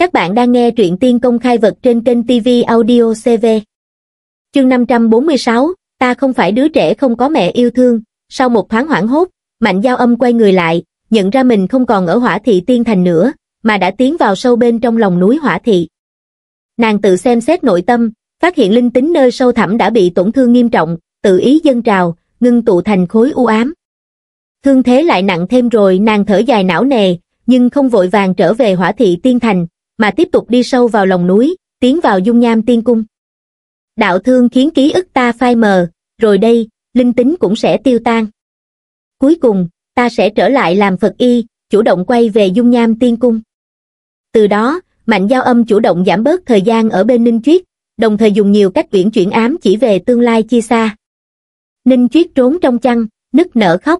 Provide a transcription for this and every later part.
Các bạn đang nghe truyện tiên công khai vật trên kênh TV Audio CV. Chương 546, ta không phải đứa trẻ không có mẹ yêu thương. Sau một thoáng hoảng hốt, Mạnh Giao Âm quay người lại, nhận ra mình không còn ở hỏa thị tiên thành nữa, mà đã tiến vào sâu bên trong lòng núi hỏa thị. Nàng tự xem xét nội tâm, phát hiện linh tính nơi sâu thẳm đã bị tổn thương nghiêm trọng, tự ý dâng trào, ngưng tụ thành khối u ám. Thương thế lại nặng thêm rồi nàng thở dài não nề, nhưng không vội vàng trở về hỏa thị tiên thành, mà tiếp tục đi sâu vào lòng núi, tiến vào dung nham tiên cung. Đạo thương khiến ký ức ta phai mờ, rồi đây, linh tính cũng sẽ tiêu tan. Cuối cùng, ta sẽ trở lại làm Phật y, chủ động quay về dung nham tiên cung. Từ đó, Mạnh Giao Âm chủ động giảm bớt thời gian ở bên Ninh Chuyết, đồng thời dùng nhiều cách uyển chuyển ám chỉ về tương lai chi xa. Ninh Chuyết trốn trong chăn, nức nở khóc.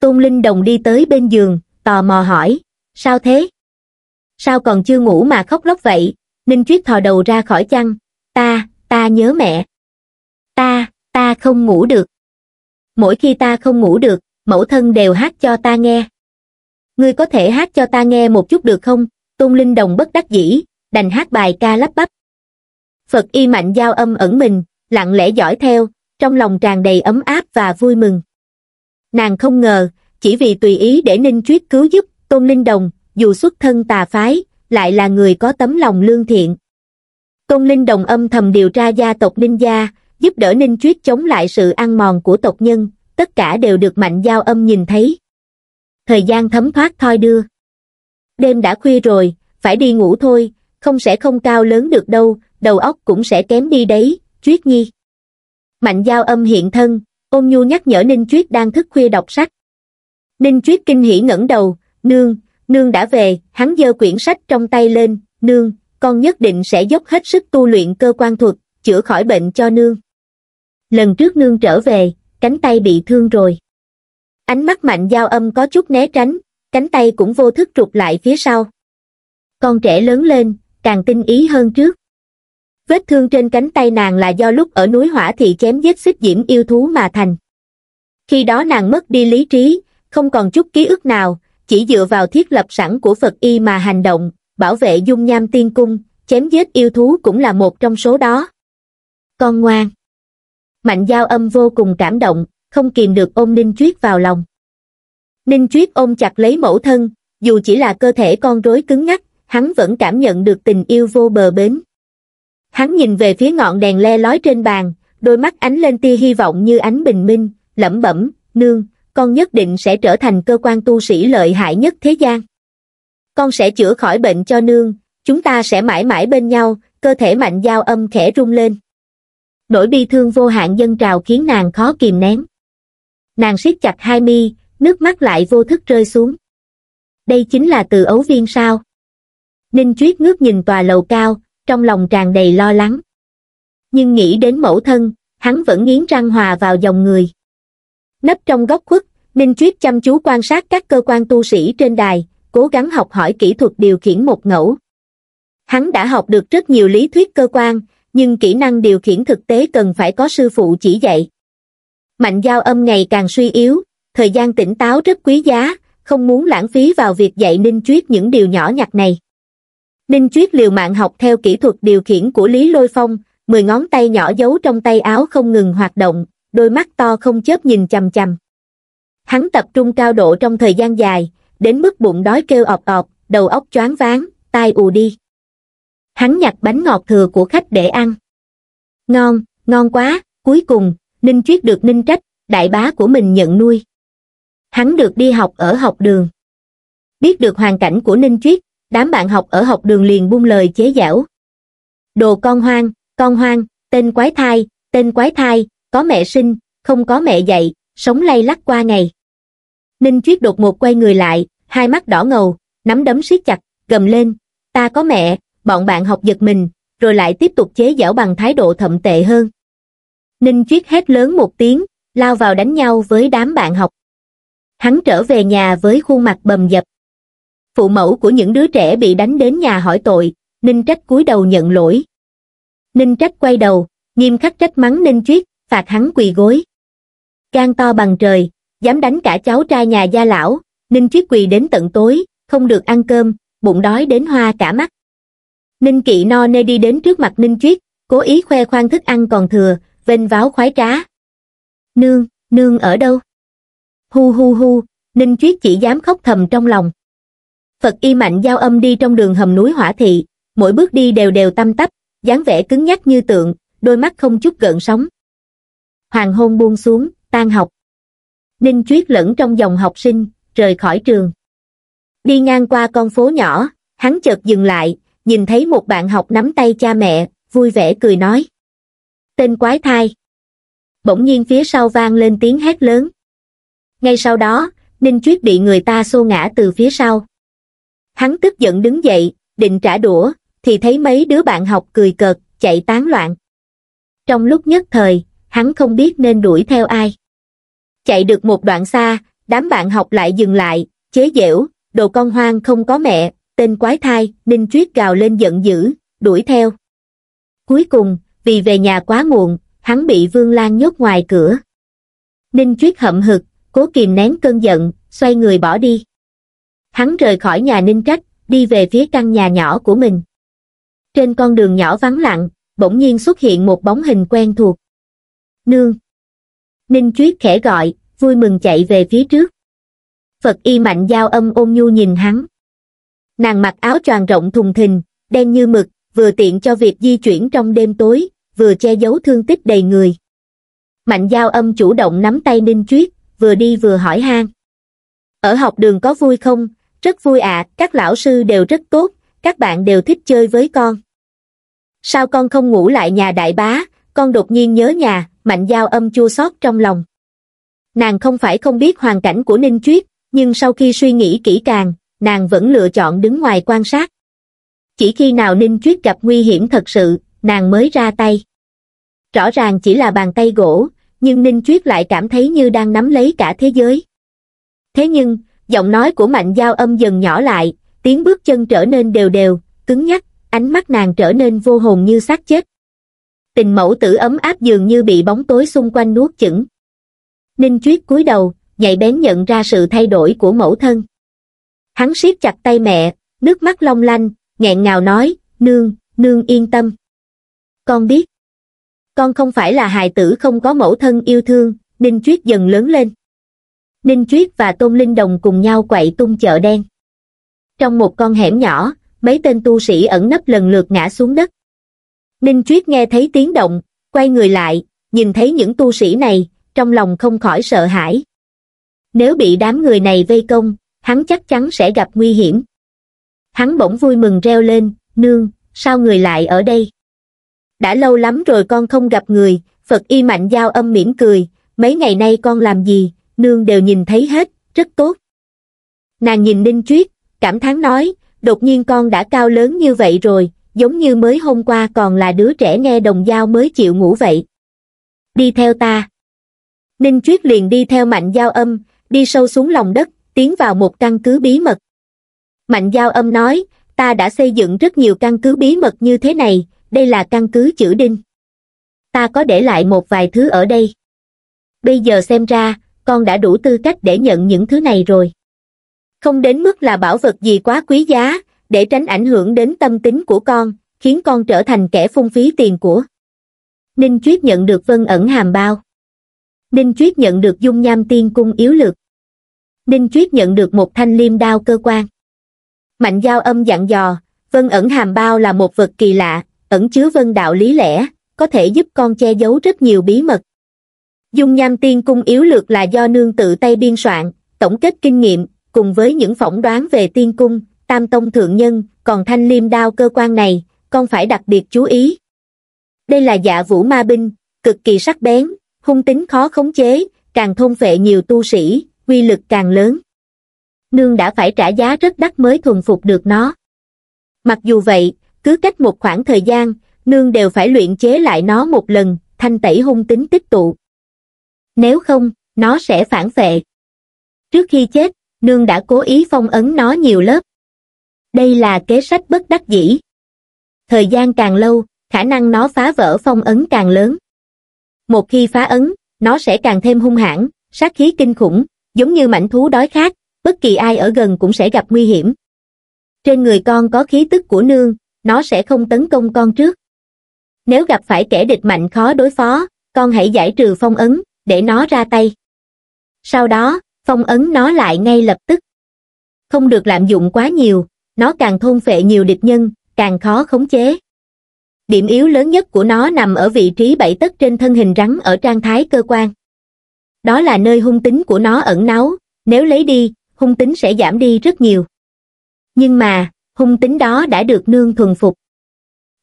Tôn Linh Đồng đi tới bên giường, tò mò hỏi, sao thế? sao còn chưa ngủ mà khóc lóc vậy? Ninh Chuyết thò đầu ra khỏi chăn. Ta, ta nhớ mẹ. Ta, ta không ngủ được. Mỗi khi ta không ngủ được, mẫu thân đều hát cho ta nghe. Ngươi có thể hát cho ta nghe một chút được không? Tôn Linh Đồng bất đắc dĩ, đành hát bài ca lắp bắp. Phật y mạnh giao âm ẩn mình, lặng lẽ dõi theo, trong lòng tràn đầy ấm áp và vui mừng. Nàng không ngờ, chỉ vì tùy ý để Ninh Chuyết cứu giúp Tôn Linh Đồng, dù xuất thân tà phái, lại là người có tấm lòng lương thiện. tôn Linh đồng âm thầm điều tra gia tộc Ninh Gia, giúp đỡ Ninh Chuyết chống lại sự ăn mòn của tộc nhân, tất cả đều được Mạnh Giao âm nhìn thấy. Thời gian thấm thoát thoi đưa. Đêm đã khuya rồi, phải đi ngủ thôi, không sẽ không cao lớn được đâu, đầu óc cũng sẽ kém đi đấy, Chuyết Nhi. Mạnh Giao âm hiện thân, ôm nhu nhắc nhở Ninh Chuyết đang thức khuya đọc sách. Ninh Chuyết kinh hỉ ngẩng đầu, nương, nương đã về, hắn giơ quyển sách trong tay lên, nương, con nhất định sẽ dốc hết sức tu luyện cơ quan thuật, chữa khỏi bệnh cho nương. Lần trước nương trở về, cánh tay bị thương rồi. Ánh mắt mạnh giao âm có chút né tránh, cánh tay cũng vô thức trục lại phía sau. Con trẻ lớn lên, càng tinh ý hơn trước. Vết thương trên cánh tay nàng là do lúc ở núi Hỏa Thị chém giết xích diễm yêu thú mà thành. Khi đó nàng mất đi lý trí, không còn chút ký ức nào, chỉ dựa vào thiết lập sẵn của Phật y mà hành động, bảo vệ dung nham tiên cung, chém giết yêu thú cũng là một trong số đó. Con ngoan. Mạnh giao âm vô cùng cảm động, không kìm được ôm Ninh Chuyết vào lòng. Ninh Chuyết ôm chặt lấy mẫu thân, dù chỉ là cơ thể con rối cứng ngắc, hắn vẫn cảm nhận được tình yêu vô bờ bến. Hắn nhìn về phía ngọn đèn le lói trên bàn, đôi mắt ánh lên tia hy vọng như ánh bình minh, lẩm bẩm, nương, con nhất định sẽ trở thành cơ quan tu sĩ lợi hại nhất thế gian. Con sẽ chữa khỏi bệnh cho nương, chúng ta sẽ mãi mãi bên nhau, cơ thể mạnh giao âm khẽ rung lên. Nỗi bi thương vô hạn dân trào khiến nàng khó kìm nén. Nàng siết chặt hai mi, nước mắt lại vô thức rơi xuống. Đây chính là từ ấu viên sao. Ninh Chuyết ngước nhìn tòa lầu cao, trong lòng tràn đầy lo lắng. Nhưng nghĩ đến mẫu thân, hắn vẫn nghiến răng hòa vào dòng người nấp trong góc khuất ninh chuyết chăm chú quan sát các cơ quan tu sĩ trên đài cố gắng học hỏi kỹ thuật điều khiển một ngẫu hắn đã học được rất nhiều lý thuyết cơ quan nhưng kỹ năng điều khiển thực tế cần phải có sư phụ chỉ dạy mạnh giao âm ngày càng suy yếu thời gian tỉnh táo rất quý giá không muốn lãng phí vào việc dạy ninh chuyết những điều nhỏ nhặt này ninh chuyết liều mạng học theo kỹ thuật điều khiển của lý lôi phong mười ngón tay nhỏ giấu trong tay áo không ngừng hoạt động đôi mắt to không chớp nhìn chằm chằm hắn tập trung cao độ trong thời gian dài đến mức bụng đói kêu ọt ọt, đầu óc choáng váng tai ù đi hắn nhặt bánh ngọt thừa của khách để ăn ngon ngon quá cuối cùng ninh triết được ninh trách đại bá của mình nhận nuôi hắn được đi học ở học đường biết được hoàn cảnh của ninh triết đám bạn học ở học đường liền buông lời chế giảo đồ con hoang con hoang tên quái thai tên quái thai có mẹ sinh, không có mẹ dạy, sống lay lắc qua ngày. Ninh Chuyết đột một quay người lại, hai mắt đỏ ngầu, nắm đấm siết chặt, gầm lên, ta có mẹ, bọn bạn học giật mình, rồi lại tiếp tục chế giảo bằng thái độ thậm tệ hơn. Ninh Chuyết hét lớn một tiếng, lao vào đánh nhau với đám bạn học. Hắn trở về nhà với khuôn mặt bầm dập. Phụ mẫu của những đứa trẻ bị đánh đến nhà hỏi tội, Ninh Trách cúi đầu nhận lỗi. Ninh Trách quay đầu, nghiêm khắc trách mắng Ninh Chuyết, phạt hắn quỳ gối. Gan to bằng trời, dám đánh cả cháu trai nhà gia lão, Ninh Chiết quỳ đến tận tối, không được ăn cơm, bụng đói đến hoa cả mắt. Ninh Kỵ no nê đi đến trước mặt Ninh Chiết, cố ý khoe khoang thức ăn còn thừa, vênh váo khoái trá. Nương, nương ở đâu? Hu hu hu, Ninh Chiết chỉ dám khóc thầm trong lòng. Phật y mạnh giao âm đi trong đường hầm núi hỏa thị, mỗi bước đi đều đều tăm tắp, dáng vẻ cứng nhắc như tượng, đôi mắt không chút gợn sóng hoàng hôn buông xuống, tan học. Ninh Chuyết lẫn trong dòng học sinh, rời khỏi trường. Đi ngang qua con phố nhỏ, hắn chợt dừng lại, nhìn thấy một bạn học nắm tay cha mẹ, vui vẻ cười nói. Tên quái thai. Bỗng nhiên phía sau vang lên tiếng hét lớn. Ngay sau đó, Ninh Chuyết bị người ta xô ngã từ phía sau. Hắn tức giận đứng dậy, định trả đũa, thì thấy mấy đứa bạn học cười cợt, chạy tán loạn. Trong lúc nhất thời, hắn không biết nên đuổi theo ai. Chạy được một đoạn xa, đám bạn học lại dừng lại, chế giễu, đồ con hoang không có mẹ, tên quái thai, Ninh Tuyết gào lên giận dữ, đuổi theo. Cuối cùng, vì về nhà quá muộn, hắn bị Vương Lan nhốt ngoài cửa. Ninh Tuyết hậm hực, cố kìm nén cơn giận, xoay người bỏ đi. Hắn rời khỏi nhà Ninh Trách, đi về phía căn nhà nhỏ của mình. Trên con đường nhỏ vắng lặng, bỗng nhiên xuất hiện một bóng hình quen thuộc nương ninh chuyết khẽ gọi vui mừng chạy về phía trước phật y mạnh giao âm ôn nhu nhìn hắn nàng mặc áo choàng rộng thùng thình đen như mực vừa tiện cho việc di chuyển trong đêm tối vừa che giấu thương tích đầy người mạnh giao âm chủ động nắm tay ninh chuyết vừa đi vừa hỏi han ở học đường có vui không rất vui ạ à, các lão sư đều rất tốt các bạn đều thích chơi với con sao con không ngủ lại nhà đại bá con đột nhiên nhớ nhà mạnh giao âm chua xót trong lòng. Nàng không phải không biết hoàn cảnh của Ninh Chuyết, nhưng sau khi suy nghĩ kỹ càng, nàng vẫn lựa chọn đứng ngoài quan sát. Chỉ khi nào Ninh Chuyết gặp nguy hiểm thật sự, nàng mới ra tay. Rõ ràng chỉ là bàn tay gỗ, nhưng Ninh Chuyết lại cảm thấy như đang nắm lấy cả thế giới. Thế nhưng, giọng nói của Mạnh Giao âm dần nhỏ lại, tiếng bước chân trở nên đều đều, cứng nhắc, ánh mắt nàng trở nên vô hồn như xác chết tình mẫu tử ấm áp dường như bị bóng tối xung quanh nuốt chửng ninh chuyết cúi đầu nhạy bén nhận ra sự thay đổi của mẫu thân hắn siết chặt tay mẹ nước mắt long lanh nghẹn ngào nói nương nương yên tâm con biết con không phải là hài tử không có mẫu thân yêu thương ninh chuyết dần lớn lên ninh chuyết và tôn linh đồng cùng nhau quậy tung chợ đen trong một con hẻm nhỏ mấy tên tu sĩ ẩn nấp lần lượt ngã xuống đất Ninh Chuyết nghe thấy tiếng động, quay người lại, nhìn thấy những tu sĩ này, trong lòng không khỏi sợ hãi. Nếu bị đám người này vây công, hắn chắc chắn sẽ gặp nguy hiểm. Hắn bỗng vui mừng reo lên, nương, sao người lại ở đây? Đã lâu lắm rồi con không gặp người, Phật y mạnh giao âm mỉm cười, mấy ngày nay con làm gì, nương đều nhìn thấy hết, rất tốt. Nàng nhìn Ninh Chuyết, cảm thán nói, đột nhiên con đã cao lớn như vậy rồi, giống như mới hôm qua còn là đứa trẻ nghe đồng dao mới chịu ngủ vậy. Đi theo ta. Ninh Chuyết liền đi theo mạnh giao âm, đi sâu xuống lòng đất, tiến vào một căn cứ bí mật. Mạnh Giao Âm nói, ta đã xây dựng rất nhiều căn cứ bí mật như thế này, đây là căn cứ chữ đinh. Ta có để lại một vài thứ ở đây. Bây giờ xem ra, con đã đủ tư cách để nhận những thứ này rồi. Không đến mức là bảo vật gì quá quý giá, để tránh ảnh hưởng đến tâm tính của con, khiến con trở thành kẻ phung phí tiền của. Ninh Chuyết nhận được vân ẩn hàm bao. Ninh Chuyết nhận được dung nham tiên cung yếu lược. Ninh Chuyết nhận được một thanh liêm đao cơ quan. Mạnh giao âm dặn dò, vân ẩn hàm bao là một vật kỳ lạ, ẩn chứa vân đạo lý lẽ, có thể giúp con che giấu rất nhiều bí mật. Dung nham tiên cung yếu lược là do nương tự tay biên soạn, tổng kết kinh nghiệm, cùng với những phỏng đoán về tiên cung, tam tông thượng nhân còn thanh liêm đao cơ quan này con phải đặc biệt chú ý đây là dạ vũ ma binh cực kỳ sắc bén hung tính khó khống chế càng thôn phệ nhiều tu sĩ uy lực càng lớn nương đã phải trả giá rất đắt mới thuần phục được nó mặc dù vậy cứ cách một khoảng thời gian nương đều phải luyện chế lại nó một lần thanh tẩy hung tính tích tụ nếu không nó sẽ phản phệ trước khi chết nương đã cố ý phong ấn nó nhiều lớp đây là kế sách bất đắc dĩ thời gian càng lâu khả năng nó phá vỡ phong ấn càng lớn một khi phá ấn nó sẽ càng thêm hung hãn sát khí kinh khủng giống như mảnh thú đói khát bất kỳ ai ở gần cũng sẽ gặp nguy hiểm trên người con có khí tức của nương nó sẽ không tấn công con trước nếu gặp phải kẻ địch mạnh khó đối phó con hãy giải trừ phong ấn để nó ra tay sau đó phong ấn nó lại ngay lập tức không được lạm dụng quá nhiều nó càng thôn phệ nhiều địch nhân, càng khó khống chế. Điểm yếu lớn nhất của nó nằm ở vị trí bảy tấc trên thân hình rắn ở trang thái cơ quan. Đó là nơi hung tính của nó ẩn náu, nếu lấy đi, hung tính sẽ giảm đi rất nhiều. Nhưng mà, hung tính đó đã được nương thuần phục.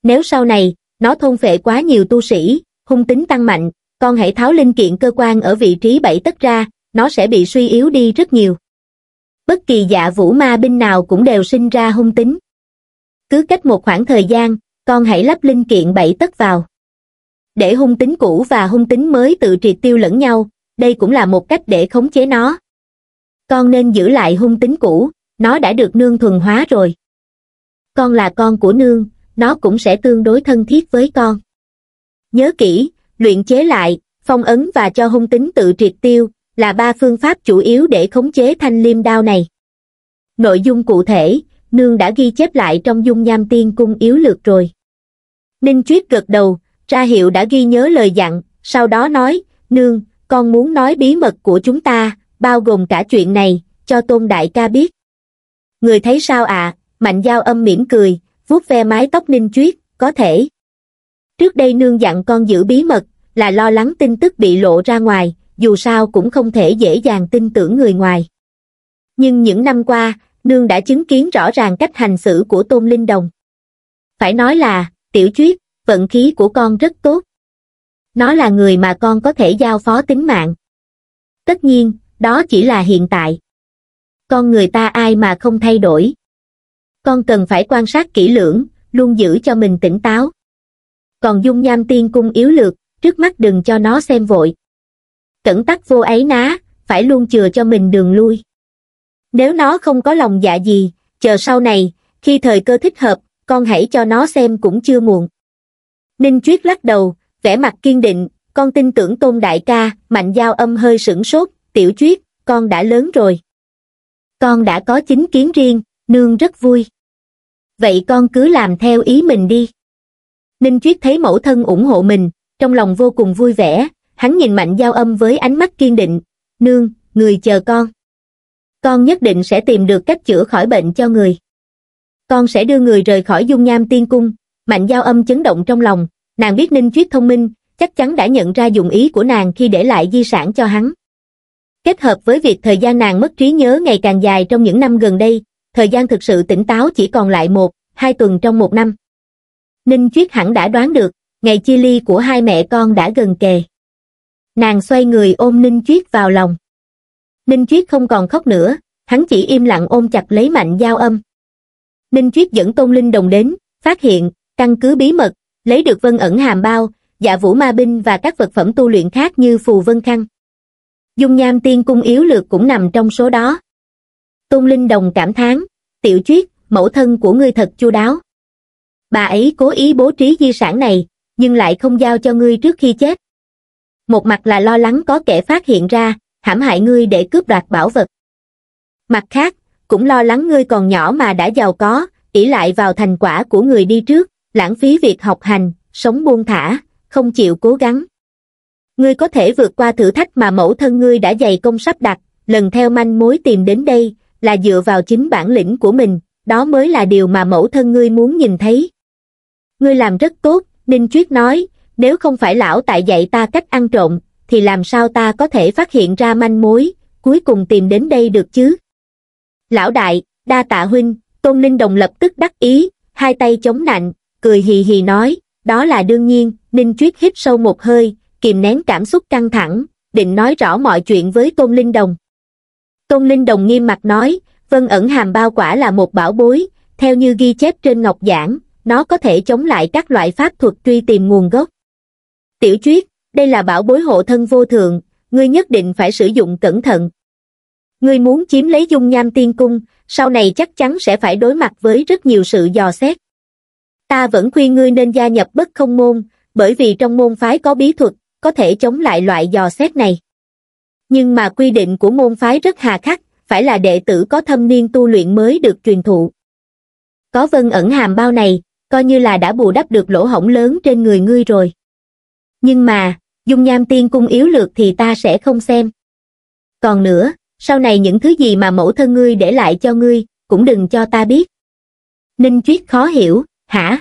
Nếu sau này, nó thôn phệ quá nhiều tu sĩ, hung tính tăng mạnh, con hãy tháo linh kiện cơ quan ở vị trí bảy tấc ra, nó sẽ bị suy yếu đi rất nhiều bất kỳ dạ vũ ma binh nào cũng đều sinh ra hung tính. Cứ cách một khoảng thời gian, con hãy lắp linh kiện bảy tất vào. Để hung tính cũ và hung tính mới tự triệt tiêu lẫn nhau, đây cũng là một cách để khống chế nó. Con nên giữ lại hung tính cũ, nó đã được nương thuần hóa rồi. Con là con của nương, nó cũng sẽ tương đối thân thiết với con. Nhớ kỹ, luyện chế lại, phong ấn và cho hung tính tự triệt tiêu, là ba phương pháp chủ yếu để khống chế thanh liêm đao này. Nội dung cụ thể, nương đã ghi chép lại trong dung nham tiên cung yếu lược rồi. Ninh Chuyết gật đầu, ra hiệu đã ghi nhớ lời dặn, sau đó nói, nương, con muốn nói bí mật của chúng ta, bao gồm cả chuyện này, cho tôn đại ca biết. Người thấy sao ạ, à? mạnh giao âm mỉm cười, vuốt ve mái tóc Ninh Chuyết, có thể. Trước đây nương dặn con giữ bí mật, là lo lắng tin tức bị lộ ra ngoài, dù sao cũng không thể dễ dàng tin tưởng người ngoài. Nhưng những năm qua, nương đã chứng kiến rõ ràng cách hành xử của Tôn Linh Đồng. Phải nói là, tiểu chuyết, vận khí của con rất tốt. Nó là người mà con có thể giao phó tính mạng. Tất nhiên, đó chỉ là hiện tại. Con người ta ai mà không thay đổi. Con cần phải quan sát kỹ lưỡng, luôn giữ cho mình tỉnh táo. Còn dung nham tiên cung yếu lược, trước mắt đừng cho nó xem vội cẩn tắc vô ấy ná, phải luôn chừa cho mình đường lui. Nếu nó không có lòng dạ gì, chờ sau này, khi thời cơ thích hợp, con hãy cho nó xem cũng chưa muộn. Ninh Chuyết lắc đầu, vẻ mặt kiên định, con tin tưởng tôn đại ca, mạnh giao âm hơi sửng sốt, tiểu Chuyết, con đã lớn rồi. Con đã có chính kiến riêng, nương rất vui. Vậy con cứ làm theo ý mình đi. Ninh Chuyết thấy mẫu thân ủng hộ mình, trong lòng vô cùng vui vẻ, hắn nhìn mạnh giao âm với ánh mắt kiên định nương người chờ con con nhất định sẽ tìm được cách chữa khỏi bệnh cho người con sẽ đưa người rời khỏi dung nham tiên cung mạnh giao âm chấn động trong lòng nàng biết ninh chuyết thông minh chắc chắn đã nhận ra dụng ý của nàng khi để lại di sản cho hắn kết hợp với việc thời gian nàng mất trí nhớ ngày càng dài trong những năm gần đây thời gian thực sự tỉnh táo chỉ còn lại một hai tuần trong một năm ninh chuyết hẳn đã đoán được ngày chia ly của hai mẹ con đã gần kề nàng xoay người ôm Ninh Chuyết vào lòng. Ninh Chuyết không còn khóc nữa, hắn chỉ im lặng ôm chặt lấy mạnh giao âm. Ninh Chuyết dẫn Tôn Linh Đồng đến, phát hiện, căn cứ bí mật, lấy được vân ẩn hàm bao, dạ vũ ma binh và các vật phẩm tu luyện khác như phù vân khăn. Dung nham tiên cung yếu lược cũng nằm trong số đó. Tôn Linh Đồng cảm thán, tiểu chuyết, mẫu thân của ngươi thật chu đáo. Bà ấy cố ý bố trí di sản này, nhưng lại không giao cho ngươi trước khi chết, một mặt là lo lắng có kẻ phát hiện ra hãm hại ngươi để cướp đoạt bảo vật mặt khác cũng lo lắng ngươi còn nhỏ mà đã giàu có ỷ lại vào thành quả của người đi trước lãng phí việc học hành sống buông thả không chịu cố gắng ngươi có thể vượt qua thử thách mà mẫu thân ngươi đã dày công sắp đặt lần theo manh mối tìm đến đây là dựa vào chính bản lĩnh của mình đó mới là điều mà mẫu thân ngươi muốn nhìn thấy ngươi làm rất tốt ninh chuyết nói nếu không phải lão tại dạy ta cách ăn trộm, thì làm sao ta có thể phát hiện ra manh mối, cuối cùng tìm đến đây được chứ? Lão đại, đa tạ huynh, Tôn Ninh Đồng lập tức đắc ý, hai tay chống nạnh, cười hì hì nói, đó là đương nhiên, Ninh Chuyết hít sâu một hơi, kìm nén cảm xúc căng thẳng, định nói rõ mọi chuyện với Tôn Linh Đồng. Tôn Linh Đồng nghiêm mặt nói, vân ẩn hàm bao quả là một bảo bối, theo như ghi chép trên ngọc giảng, nó có thể chống lại các loại pháp thuật truy tìm nguồn gốc. Tiểu Chuyết, đây là bảo bối hộ thân vô thượng, ngươi nhất định phải sử dụng cẩn thận. Ngươi muốn chiếm lấy dung nham tiên cung, sau này chắc chắn sẽ phải đối mặt với rất nhiều sự dò xét. Ta vẫn khuyên ngươi nên gia nhập bất không môn, bởi vì trong môn phái có bí thuật, có thể chống lại loại dò xét này. Nhưng mà quy định của môn phái rất hà khắc, phải là đệ tử có thâm niên tu luyện mới được truyền thụ. Có vân ẩn hàm bao này, coi như là đã bù đắp được lỗ hổng lớn trên người ngươi rồi nhưng mà, dung nham tiên cung yếu lược thì ta sẽ không xem. Còn nữa, sau này những thứ gì mà mẫu thân ngươi để lại cho ngươi, cũng đừng cho ta biết. Ninh Chuyết khó hiểu, hả?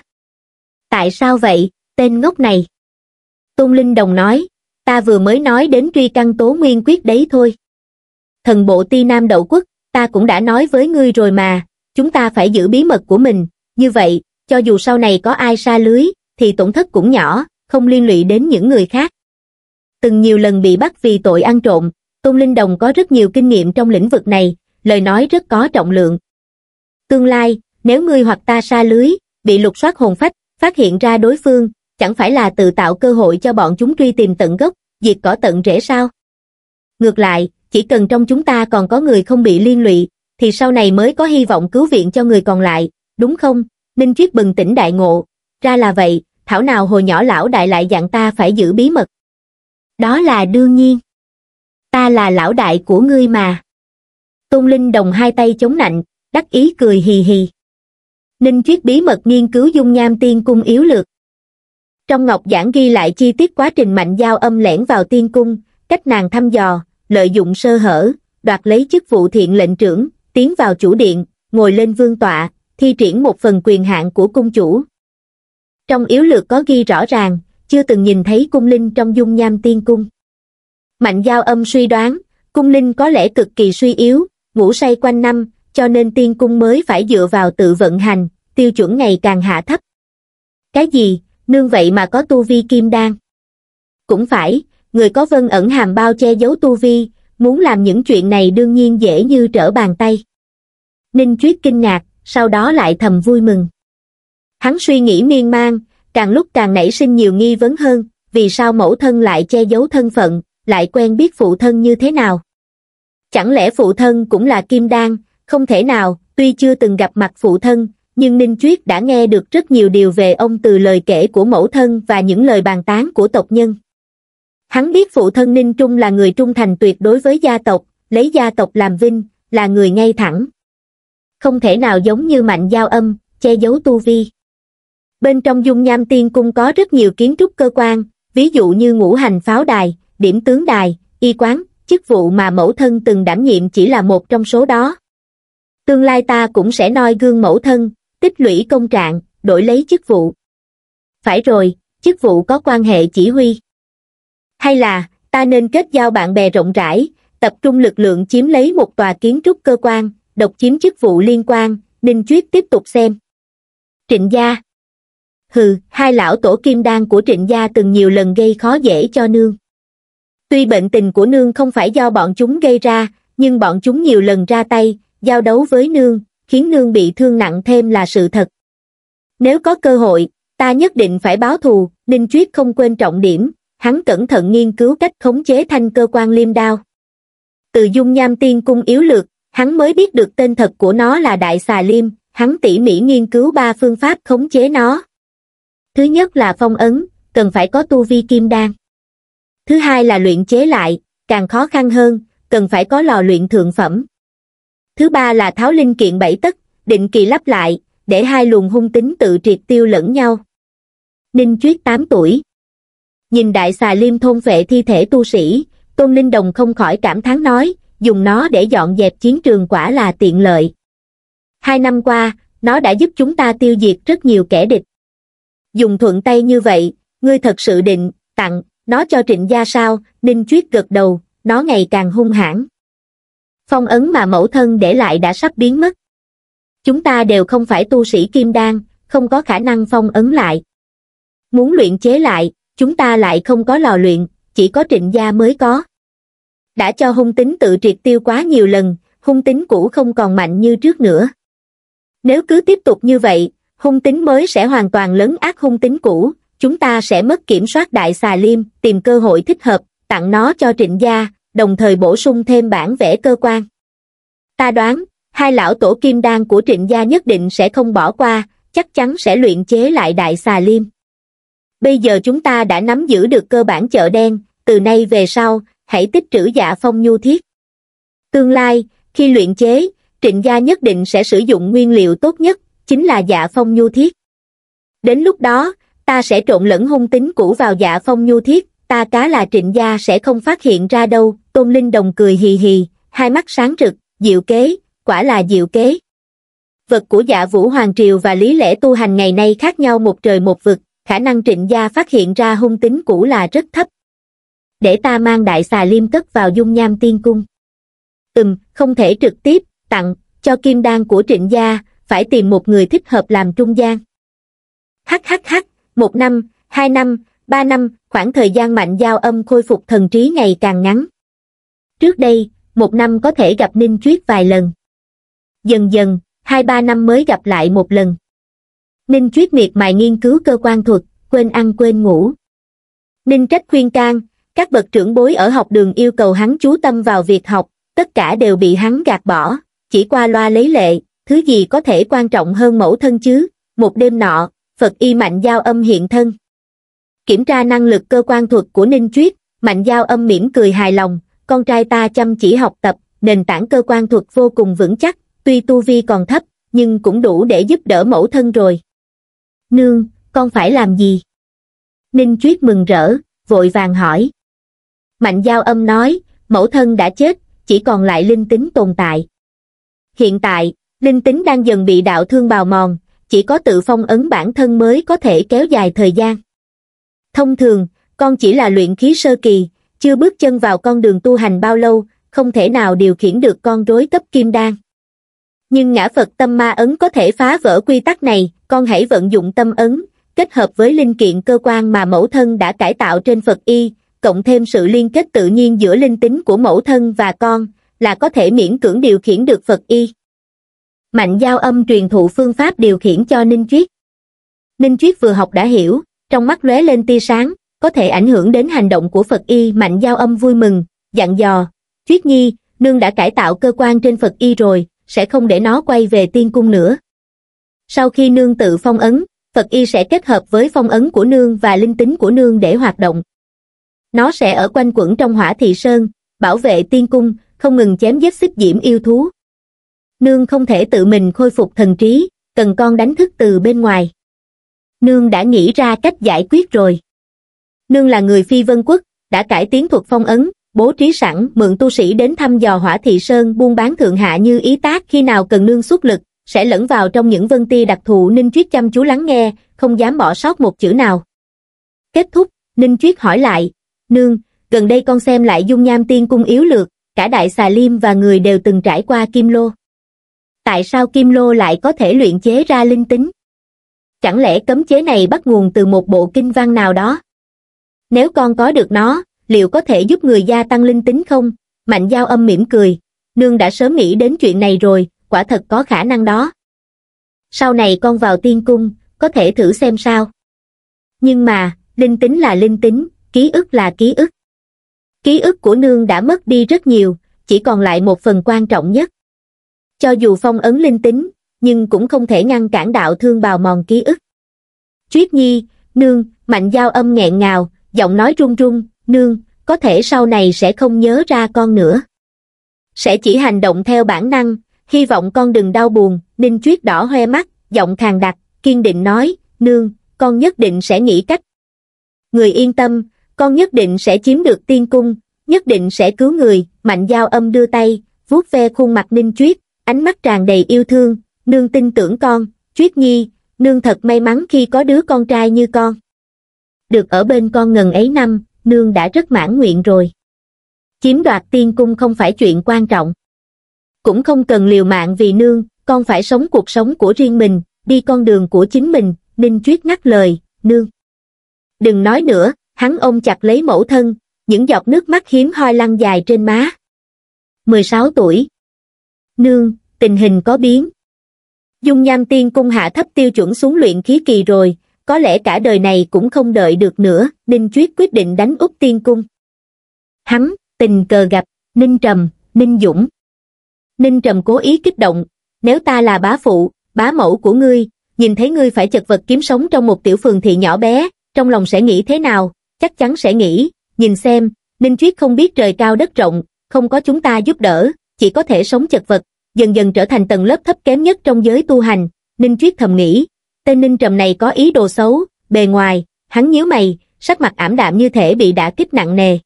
Tại sao vậy, tên ngốc này? Tôn Linh Đồng nói, ta vừa mới nói đến truy căn tố nguyên quyết đấy thôi. Thần bộ ti nam đậu quốc, ta cũng đã nói với ngươi rồi mà, chúng ta phải giữ bí mật của mình, như vậy, cho dù sau này có ai xa lưới, thì tổn thất cũng nhỏ, không liên lụy đến những người khác. Từng nhiều lần bị bắt vì tội ăn trộm, Tôn Linh Đồng có rất nhiều kinh nghiệm trong lĩnh vực này, lời nói rất có trọng lượng. Tương lai, nếu ngươi hoặc ta xa lưới, bị lục soát hồn phách, phát hiện ra đối phương, chẳng phải là tự tạo cơ hội cho bọn chúng truy tìm tận gốc, diệt cỏ tận rễ sao? Ngược lại, chỉ cần trong chúng ta còn có người không bị liên lụy, thì sau này mới có hy vọng cứu viện cho người còn lại, đúng không? Ninh Triết bừng tỉnh đại ngộ, ra là vậy, thảo nào hồi nhỏ lão đại lại dặn ta phải giữ bí mật. Đó là đương nhiên. Ta là lão đại của ngươi mà. Tôn Linh đồng hai tay chống nạnh, đắc ý cười hì hì. Ninh Chiết bí mật nghiên cứu dung nham tiên cung yếu lược. Trong ngọc giảng ghi lại chi tiết quá trình mạnh giao âm lẻn vào tiên cung, cách nàng thăm dò, lợi dụng sơ hở, đoạt lấy chức vụ thiện lệnh trưởng, tiến vào chủ điện, ngồi lên vương tọa, thi triển một phần quyền hạn của cung chủ. Trong yếu lược có ghi rõ ràng, chưa từng nhìn thấy cung linh trong dung nham tiên cung. Mạnh giao âm suy đoán, cung linh có lẽ cực kỳ suy yếu, ngủ say quanh năm, cho nên tiên cung mới phải dựa vào tự vận hành, tiêu chuẩn ngày càng hạ thấp. Cái gì, nương vậy mà có tu vi kim đan? Cũng phải, người có vân ẩn hàm bao che giấu tu vi, muốn làm những chuyện này đương nhiên dễ như trở bàn tay. Ninh Chuyết kinh ngạc, sau đó lại thầm vui mừng. Hắn suy nghĩ miên man, càng lúc càng nảy sinh nhiều nghi vấn hơn, vì sao mẫu thân lại che giấu thân phận, lại quen biết phụ thân như thế nào. Chẳng lẽ phụ thân cũng là kim đan, không thể nào, tuy chưa từng gặp mặt phụ thân, nhưng Ninh Chuyết đã nghe được rất nhiều điều về ông từ lời kể của mẫu thân và những lời bàn tán của tộc nhân. Hắn biết phụ thân Ninh Trung là người trung thành tuyệt đối với gia tộc, lấy gia tộc làm vinh, là người ngay thẳng. Không thể nào giống như mạnh giao âm, che giấu tu vi bên trong dung nham tiên cung có rất nhiều kiến trúc cơ quan ví dụ như ngũ hành pháo đài điểm tướng đài y quán chức vụ mà mẫu thân từng đảm nhiệm chỉ là một trong số đó tương lai ta cũng sẽ noi gương mẫu thân tích lũy công trạng đổi lấy chức vụ phải rồi chức vụ có quan hệ chỉ huy hay là ta nên kết giao bạn bè rộng rãi tập trung lực lượng chiếm lấy một tòa kiến trúc cơ quan độc chiếm chức vụ liên quan ninh chuyết tiếp tục xem trịnh gia hừ hai lão tổ kim đan của trịnh gia từng nhiều lần gây khó dễ cho nương tuy bệnh tình của nương không phải do bọn chúng gây ra nhưng bọn chúng nhiều lần ra tay giao đấu với nương khiến nương bị thương nặng thêm là sự thật nếu có cơ hội ta nhất định phải báo thù ninh chuyết không quên trọng điểm hắn cẩn thận nghiên cứu cách khống chế thanh cơ quan liêm đao từ dung nham tiên cung yếu lược hắn mới biết được tên thật của nó là đại xà liêm hắn tỉ mỉ nghiên cứu ba phương pháp khống chế nó thứ nhất là phong ấn cần phải có tu vi kim đan thứ hai là luyện chế lại càng khó khăn hơn cần phải có lò luyện thượng phẩm thứ ba là tháo linh kiện bảy tấc định kỳ lắp lại để hai luồng hung tính tự triệt tiêu lẫn nhau ninh chuyết tám tuổi nhìn đại xà liêm thôn vệ thi thể tu sĩ tôn linh đồng không khỏi cảm thán nói dùng nó để dọn dẹp chiến trường quả là tiện lợi hai năm qua nó đã giúp chúng ta tiêu diệt rất nhiều kẻ địch dùng thuận tay như vậy, ngươi thật sự định, tặng, nó cho trịnh gia sao, Ninh Chuyết gật đầu, nó ngày càng hung hãn. Phong ấn mà mẫu thân để lại đã sắp biến mất. Chúng ta đều không phải tu sĩ kim đan, không có khả năng phong ấn lại. Muốn luyện chế lại, chúng ta lại không có lò luyện, chỉ có trịnh gia mới có. Đã cho hung tính tự triệt tiêu quá nhiều lần, hung tính cũ không còn mạnh như trước nữa. Nếu cứ tiếp tục như vậy, hung tính mới sẽ hoàn toàn lớn ác hung tính cũ chúng ta sẽ mất kiểm soát đại xà liêm tìm cơ hội thích hợp tặng nó cho trịnh gia đồng thời bổ sung thêm bản vẽ cơ quan ta đoán hai lão tổ kim đan của trịnh gia nhất định sẽ không bỏ qua chắc chắn sẽ luyện chế lại đại xà liêm bây giờ chúng ta đã nắm giữ được cơ bản chợ đen từ nay về sau hãy tích trữ dạ phong nhu thiết tương lai khi luyện chế trịnh gia nhất định sẽ sử dụng nguyên liệu tốt nhất chính là dạ phong nhu thiết. Đến lúc đó, ta sẽ trộn lẫn hung tính cũ vào dạ phong nhu thiết, ta cá là trịnh gia sẽ không phát hiện ra đâu, Tôn Linh Đồng cười hì hì, hai mắt sáng rực, diệu kế, quả là diệu kế. Vật của dạ vũ hoàng triều và lý lẽ tu hành ngày nay khác nhau một trời một vực, khả năng trịnh gia phát hiện ra hung tính cũ là rất thấp. Để ta mang đại xà liêm cất vào dung nham tiên cung. Ừm, không thể trực tiếp, tặng, cho kim đan của trịnh gia, phải tìm một người thích hợp làm trung gian. Hắc hắc hắc, một năm, hai năm, ba năm, khoảng thời gian mạnh giao âm khôi phục thần trí ngày càng ngắn. Trước đây, một năm có thể gặp Ninh Chuyết vài lần. Dần dần, hai ba năm mới gặp lại một lần. Ninh Chuyết miệt mài nghiên cứu cơ quan thuật, quên ăn quên ngủ. Ninh Trách khuyên can, các bậc trưởng bối ở học đường yêu cầu hắn chú tâm vào việc học, tất cả đều bị hắn gạt bỏ, chỉ qua loa lấy lệ, thứ gì có thể quan trọng hơn mẫu thân chứ, một đêm nọ, Phật y mạnh giao âm hiện thân. Kiểm tra năng lực cơ quan thuật của Ninh Chuyết, mạnh giao âm mỉm cười hài lòng, con trai ta chăm chỉ học tập, nền tảng cơ quan thuật vô cùng vững chắc, tuy tu vi còn thấp, nhưng cũng đủ để giúp đỡ mẫu thân rồi. Nương, con phải làm gì? Ninh Chuyết mừng rỡ, vội vàng hỏi. Mạnh giao âm nói, mẫu thân đã chết, chỉ còn lại linh tính tồn tại. Hiện tại, linh tính đang dần bị đạo thương bào mòn chỉ có tự phong ấn bản thân mới có thể kéo dài thời gian thông thường con chỉ là luyện khí sơ kỳ chưa bước chân vào con đường tu hành bao lâu không thể nào điều khiển được con rối cấp kim đan nhưng ngã phật tâm ma ấn có thể phá vỡ quy tắc này con hãy vận dụng tâm ấn kết hợp với linh kiện cơ quan mà mẫu thân đã cải tạo trên phật y cộng thêm sự liên kết tự nhiên giữa linh tính của mẫu thân và con là có thể miễn cưỡng điều khiển được phật y mạnh giao âm truyền thụ phương pháp điều khiển cho ninh triết. ninh triết vừa học đã hiểu trong mắt lóe lên tia sáng có thể ảnh hưởng đến hành động của phật y mạnh giao âm vui mừng dặn dò triết nhi nương đã cải tạo cơ quan trên phật y rồi sẽ không để nó quay về tiên cung nữa sau khi nương tự phong ấn phật y sẽ kết hợp với phong ấn của nương và linh tính của nương để hoạt động nó sẽ ở quanh quẩn trong hỏa thị sơn bảo vệ tiên cung không ngừng chém giết xích diễm yêu thú nương không thể tự mình khôi phục thần trí, cần con đánh thức từ bên ngoài. Nương đã nghĩ ra cách giải quyết rồi. Nương là người phi vân quốc, đã cải tiến thuật phong ấn, bố trí sẵn mượn tu sĩ đến thăm dò hỏa thị sơn buôn bán thượng hạ như ý tác khi nào cần nương xuất lực, sẽ lẫn vào trong những vân ti đặc thù Ninh Chuyết chăm chú lắng nghe, không dám bỏ sót một chữ nào. Kết thúc, Ninh Chuyết hỏi lại, Nương, gần đây con xem lại dung nham tiên cung yếu lược, cả đại xà liêm và người đều từng trải qua kim lô tại sao Kim Lô lại có thể luyện chế ra linh tính? Chẳng lẽ cấm chế này bắt nguồn từ một bộ kinh văn nào đó? Nếu con có được nó, liệu có thể giúp người gia tăng linh tính không? Mạnh Giao âm mỉm cười, nương đã sớm nghĩ đến chuyện này rồi, quả thật có khả năng đó. Sau này con vào tiên cung, có thể thử xem sao. Nhưng mà, linh tính là linh tính, ký ức là ký ức. Ký ức của nương đã mất đi rất nhiều, chỉ còn lại một phần quan trọng nhất. Cho dù phong ấn linh tính, nhưng cũng không thể ngăn cản đạo thương bào mòn ký ức. Triết nhi, nương, mạnh giao âm nghẹn ngào, giọng nói run run, nương, có thể sau này sẽ không nhớ ra con nữa. Sẽ chỉ hành động theo bản năng, hy vọng con đừng đau buồn, ninh triết đỏ hoe mắt, giọng khàn đặc, kiên định nói, nương, con nhất định sẽ nghĩ cách. Người yên tâm, con nhất định sẽ chiếm được tiên cung, nhất định sẽ cứu người, mạnh giao âm đưa tay, vuốt ve khuôn mặt ninh triết, ánh mắt tràn đầy yêu thương, nương tin tưởng con, Triết Nhi, nương thật may mắn khi có đứa con trai như con. Được ở bên con ngần ấy năm, nương đã rất mãn nguyện rồi. Chiếm đoạt tiên cung không phải chuyện quan trọng. Cũng không cần liều mạng vì nương, con phải sống cuộc sống của riêng mình, đi con đường của chính mình, Ninh Triết ngắt lời, nương. Đừng nói nữa, hắn ôm chặt lấy mẫu thân, những giọt nước mắt hiếm hoi lăn dài trên má. 16 tuổi, nương tình hình có biến dung nham tiên cung hạ thấp tiêu chuẩn xuống luyện khí kỳ rồi có lẽ cả đời này cũng không đợi được nữa đinh chuyết quyết định đánh úp tiên cung hắn tình cờ gặp ninh trầm ninh dũng ninh trầm cố ý kích động nếu ta là bá phụ bá mẫu của ngươi nhìn thấy ngươi phải chật vật kiếm sống trong một tiểu phường thị nhỏ bé trong lòng sẽ nghĩ thế nào chắc chắn sẽ nghĩ nhìn xem ninh chuyết không biết trời cao đất rộng không có chúng ta giúp đỡ chỉ có thể sống chật vật, dần dần trở thành tầng lớp thấp kém nhất trong giới tu hành, Ninh Chuyết thầm nghĩ. Tên Ninh Trầm này có ý đồ xấu, bề ngoài, hắn nhíu mày, sắc mặt ảm đạm như thể bị đả kích nặng nề.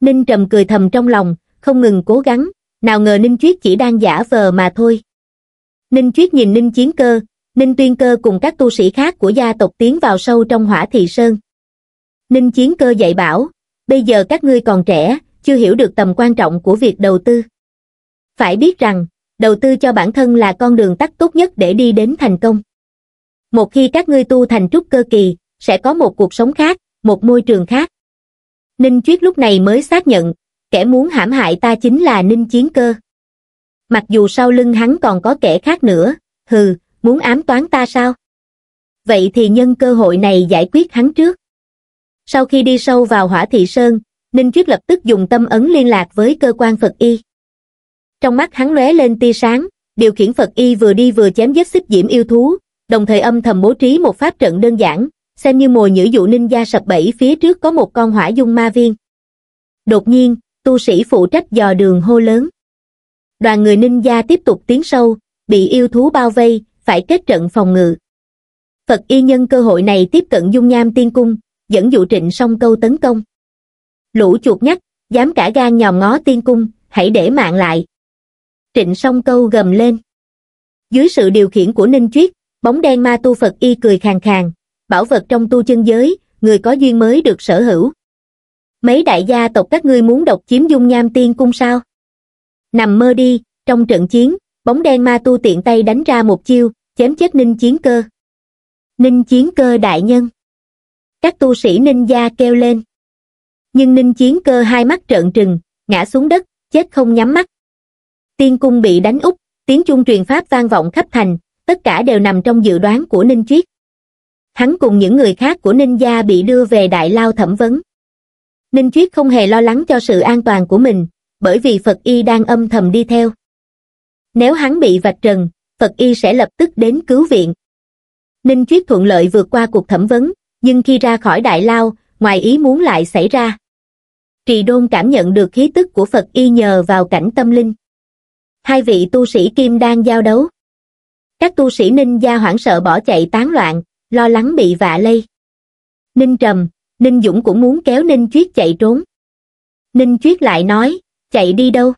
Ninh Trầm cười thầm trong lòng, không ngừng cố gắng, nào ngờ Ninh Chuyết chỉ đang giả vờ mà thôi. Ninh Chuyết nhìn Ninh Chiến Cơ, Ninh Tuyên Cơ cùng các tu sĩ khác của gia tộc tiến vào sâu trong hỏa thị sơn. Ninh Chiến Cơ dạy bảo, bây giờ các ngươi còn trẻ, chưa hiểu được tầm quan trọng của việc đầu tư. Phải biết rằng, đầu tư cho bản thân là con đường tắt tốt nhất để đi đến thành công. Một khi các ngươi tu thành trúc cơ kỳ, sẽ có một cuộc sống khác, một môi trường khác. Ninh Chuyết lúc này mới xác nhận, kẻ muốn hãm hại ta chính là Ninh Chiến Cơ. Mặc dù sau lưng hắn còn có kẻ khác nữa, hừ, muốn ám toán ta sao? Vậy thì nhân cơ hội này giải quyết hắn trước. Sau khi đi sâu vào hỏa thị sơn, Ninh Chuyết lập tức dùng tâm ấn liên lạc với cơ quan Phật Y trong mắt hắn lóe lên tia sáng điều khiển phật y vừa đi vừa chém giết xích diễm yêu thú đồng thời âm thầm bố trí một pháp trận đơn giản xem như mồi nhử dụ ninh gia sập bẫy phía trước có một con hỏa dung ma viên đột nhiên tu sĩ phụ trách dò đường hô lớn đoàn người ninh gia tiếp tục tiến sâu bị yêu thú bao vây phải kết trận phòng ngự phật y nhân cơ hội này tiếp cận dung nham tiên cung dẫn dụ trịnh song câu tấn công lũ chuột nhắt dám cả gan nhòm ngó tiên cung hãy để mạng lại Trịnh song câu gầm lên. Dưới sự điều khiển của Ninh Chuyết, bóng đen ma tu Phật y cười khàn khàn, bảo vật trong tu chân giới, người có duyên mới được sở hữu. Mấy đại gia tộc các ngươi muốn độc chiếm dung nham tiên cung sao? Nằm mơ đi, trong trận chiến, bóng đen ma tu tiện tay đánh ra một chiêu, chém chết ninh chiến cơ. Ninh chiến cơ đại nhân. Các tu sĩ ninh gia kêu lên. Nhưng ninh chiến cơ hai mắt trợn trừng, ngã xuống đất, chết không nhắm mắt tiên cung bị đánh úp tiếng chuông truyền pháp vang vọng khắp thành tất cả đều nằm trong dự đoán của ninh triết hắn cùng những người khác của ninh gia bị đưa về đại lao thẩm vấn ninh triết không hề lo lắng cho sự an toàn của mình bởi vì phật y đang âm thầm đi theo nếu hắn bị vạch trần phật y sẽ lập tức đến cứu viện ninh triết thuận lợi vượt qua cuộc thẩm vấn nhưng khi ra khỏi đại lao ngoài ý muốn lại xảy ra trì đôn cảm nhận được khí tức của phật y nhờ vào cảnh tâm linh hai vị tu sĩ kim đang giao đấu. Các tu sĩ ninh gia hoảng sợ bỏ chạy tán loạn, lo lắng bị vạ lây. Ninh trầm, Ninh Dũng cũng muốn kéo Ninh triết chạy trốn. Ninh triết lại nói, chạy đi đâu?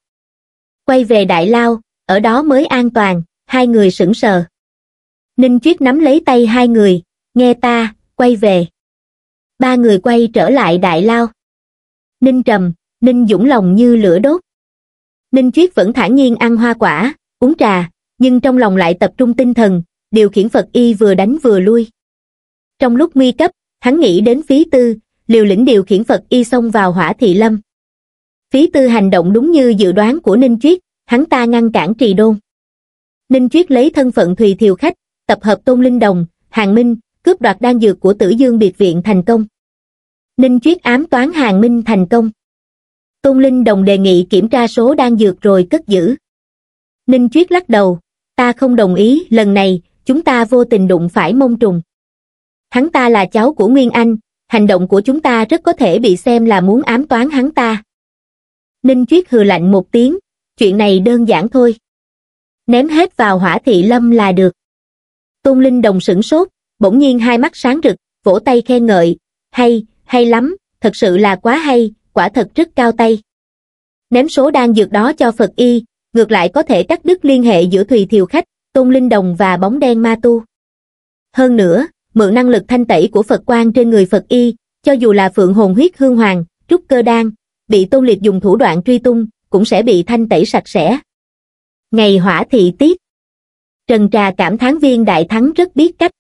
Quay về Đại Lao, ở đó mới an toàn, hai người sững sờ. Ninh triết nắm lấy tay hai người, nghe ta, quay về. Ba người quay trở lại Đại Lao. Ninh Trầm, Ninh Dũng lòng như lửa đốt. Ninh Chuyết vẫn thản nhiên ăn hoa quả, uống trà, nhưng trong lòng lại tập trung tinh thần, điều khiển Phật y vừa đánh vừa lui. Trong lúc nguy cấp, hắn nghĩ đến phí tư, liều lĩnh điều khiển Phật y xông vào hỏa thị lâm. Phí tư hành động đúng như dự đoán của Ninh Chuyết, hắn ta ngăn cản trì đôn. Ninh Chuyết lấy thân phận Thùy Thiều Khách, tập hợp Tôn Linh Đồng, Hàng Minh, cướp đoạt đan dược của tử dương biệt viện thành công. Ninh Chuyết ám toán Hàng Minh thành công. Tôn Linh Đồng đề nghị kiểm tra số đan dược rồi cất giữ. Ninh Chuyết lắc đầu, ta không đồng ý, lần này, chúng ta vô tình đụng phải mông trùng. Hắn ta là cháu của Nguyên Anh, hành động của chúng ta rất có thể bị xem là muốn ám toán hắn ta. Ninh Chuyết hừ lạnh một tiếng, chuyện này đơn giản thôi. Ném hết vào hỏa thị lâm là được. Tôn Linh Đồng sửng sốt, bỗng nhiên hai mắt sáng rực, vỗ tay khen ngợi, hay, hay lắm, thật sự là quá hay, quả thật rất cao tay. Ném số đan dược đó cho Phật y, ngược lại có thể cắt đứt liên hệ giữa Thùy Thiều Khách, Tôn Linh Đồng và bóng đen ma tu. Hơn nữa, mượn năng lực thanh tẩy của Phật quan trên người Phật y, cho dù là phượng hồn huyết hương hoàng, trúc cơ đan, bị Tôn Liệt dùng thủ đoạn truy tung, cũng sẽ bị thanh tẩy sạch sẽ. Ngày hỏa thị tiết Trần Trà cảm thán viên đại thắng rất biết cách.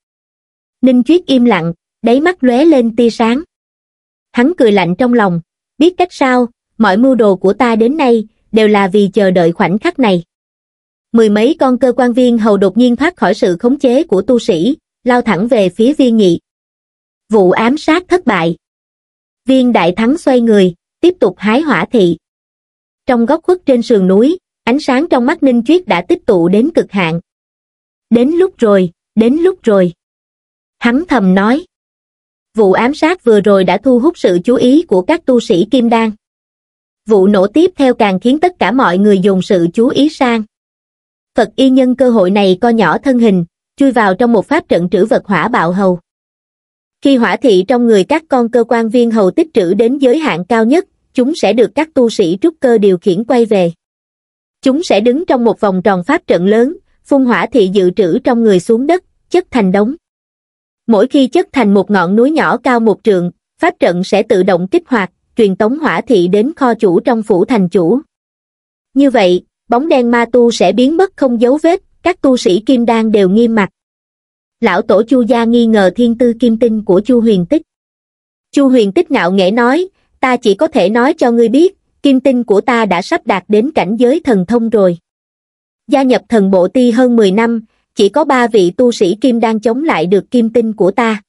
Ninh Chuyết im lặng, đáy mắt lóe lên tia sáng. Hắn cười lạnh trong lòng, biết cách sao mọi mưu đồ của ta đến nay đều là vì chờ đợi khoảnh khắc này mười mấy con cơ quan viên hầu đột nhiên thoát khỏi sự khống chế của tu sĩ lao thẳng về phía viên nhị. vụ ám sát thất bại viên đại thắng xoay người tiếp tục hái hỏa thị trong góc khuất trên sườn núi ánh sáng trong mắt ninh chuyết đã tích tụ đến cực hạn đến lúc rồi đến lúc rồi hắn thầm nói vụ ám sát vừa rồi đã thu hút sự chú ý của các tu sĩ kim đan. Vụ nổ tiếp theo càng khiến tất cả mọi người dùng sự chú ý sang. Phật y nhân cơ hội này co nhỏ thân hình, chui vào trong một pháp trận trữ vật hỏa bạo hầu. Khi hỏa thị trong người các con cơ quan viên hầu tích trữ đến giới hạn cao nhất, chúng sẽ được các tu sĩ trúc cơ điều khiển quay về. Chúng sẽ đứng trong một vòng tròn pháp trận lớn, phun hỏa thị dự trữ trong người xuống đất, chất thành đống mỗi khi chất thành một ngọn núi nhỏ cao một trường, pháp trận sẽ tự động kích hoạt, truyền tống hỏa thị đến kho chủ trong phủ thành chủ. Như vậy, bóng đen ma tu sẽ biến mất không dấu vết, các tu sĩ kim đan đều nghiêm mặt. Lão tổ Chu Gia nghi ngờ thiên tư kim tinh của Chu Huyền Tích. Chu Huyền Tích ngạo nghễ nói, ta chỉ có thể nói cho ngươi biết, kim tinh của ta đã sắp đạt đến cảnh giới thần thông rồi. Gia nhập thần bộ ti hơn 10 năm, chỉ có ba vị tu sĩ kim đan chống lại được kim tinh của ta.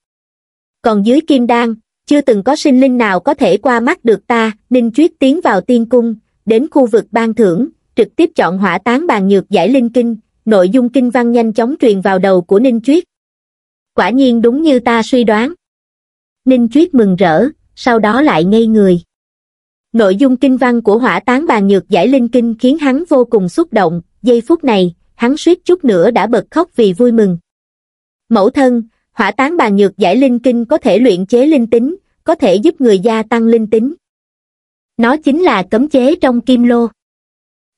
Còn dưới kim đan, chưa từng có sinh linh nào có thể qua mắt được ta, Ninh Chuyết tiến vào tiên cung, đến khu vực ban thưởng, trực tiếp chọn hỏa tán bàn nhược giải linh kinh, nội dung kinh văn nhanh chóng truyền vào đầu của Ninh Chuyết. Quả nhiên đúng như ta suy đoán. Ninh Chuyết mừng rỡ, sau đó lại ngây người. Nội dung kinh văn của hỏa tán bàn nhược giải linh kinh khiến hắn vô cùng xúc động, giây phút này, hắn suýt chút nữa đã bật khóc vì vui mừng. Mẫu thân, hỏa tán bàn nhược giải linh kinh có thể luyện chế linh tính, có thể giúp người gia tăng linh tính. Nó chính là cấm chế trong kim lô.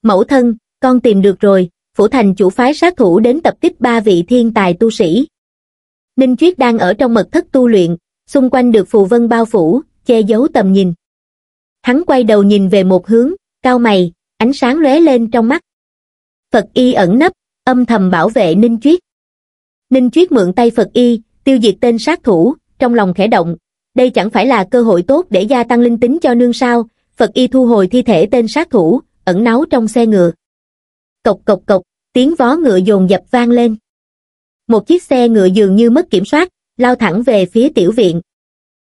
Mẫu thân, con tìm được rồi, phủ thành chủ phái sát thủ đến tập kích ba vị thiên tài tu sĩ. Ninh Chuyết đang ở trong mật thất tu luyện, xung quanh được phù vân bao phủ, che giấu tầm nhìn. Hắn quay đầu nhìn về một hướng, cao mày, ánh sáng lóe lên trong mắt. Phật y ẩn nấp, âm thầm bảo vệ Ninh Chuyết. Ninh Chuyết mượn tay Phật y, tiêu diệt tên sát thủ, trong lòng khẽ động. Đây chẳng phải là cơ hội tốt để gia tăng linh tính cho nương sao, Phật y thu hồi thi thể tên sát thủ, ẩn náu trong xe ngựa. Cộc cộc cộc, tiếng vó ngựa dồn dập vang lên. Một chiếc xe ngựa dường như mất kiểm soát, lao thẳng về phía tiểu viện.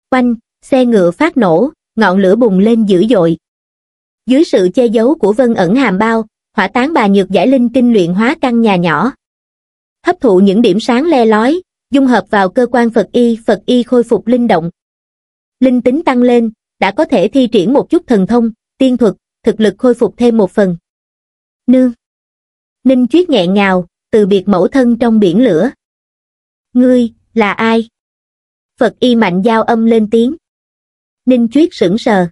Quanh, xe ngựa phát nổ, ngọn lửa bùng lên dữ dội. Dưới sự che giấu của Vân ẩn hàm bao, hỏa tán bà nhược giải linh kinh luyện hóa căn nhà nhỏ hấp thụ những điểm sáng le lói dung hợp vào cơ quan phật y phật y khôi phục linh động linh tính tăng lên đã có thể thi triển một chút thần thông tiên thuật thực lực khôi phục thêm một phần nương ninh chuyết nghẹn ngào từ biệt mẫu thân trong biển lửa ngươi là ai phật y mạnh giao âm lên tiếng ninh chuyết sững sờ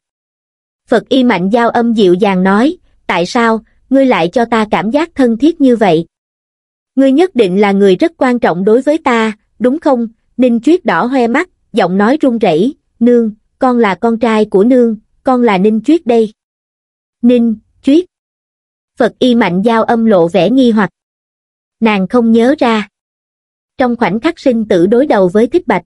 phật y mạnh giao âm dịu dàng nói tại sao ngươi lại cho ta cảm giác thân thiết như vậy. Ngươi nhất định là người rất quan trọng đối với ta, đúng không? Ninh Chuyết đỏ hoe mắt, giọng nói run rẩy, nương, con là con trai của nương, con là Ninh Chuyết đây. Ninh, Chuyết. Phật y mạnh giao âm lộ vẻ nghi hoặc. Nàng không nhớ ra. Trong khoảnh khắc sinh tử đối đầu với thích bạch.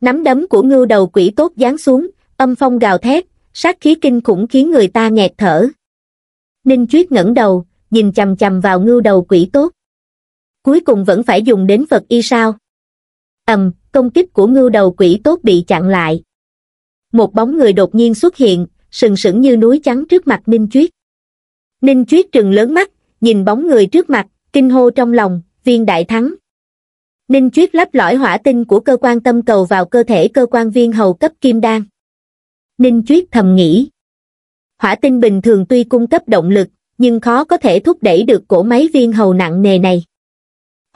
Nắm đấm của ngưu đầu quỷ tốt giáng xuống, âm phong gào thét, sát khí kinh khủng khiến người ta nghẹt thở. Ninh Chuyết ngẩng đầu, nhìn chầm chầm vào ngưu đầu quỷ tốt. Cuối cùng vẫn phải dùng đến vật y sao. ầm, công kích của ngưu đầu quỷ tốt bị chặn lại. Một bóng người đột nhiên xuất hiện, sừng sững như núi trắng trước mặt Ninh Chuyết. Ninh Chuyết trừng lớn mắt, nhìn bóng người trước mặt, kinh hô trong lòng, viên đại thắng. Ninh Chuyết lắp lõi hỏa tinh của cơ quan tâm cầu vào cơ thể cơ quan viên hầu cấp kim đan. Ninh Chuyết thầm nghĩ hỏa tinh bình thường tuy cung cấp động lực, nhưng khó có thể thúc đẩy được cổ máy viên hầu nặng nề này.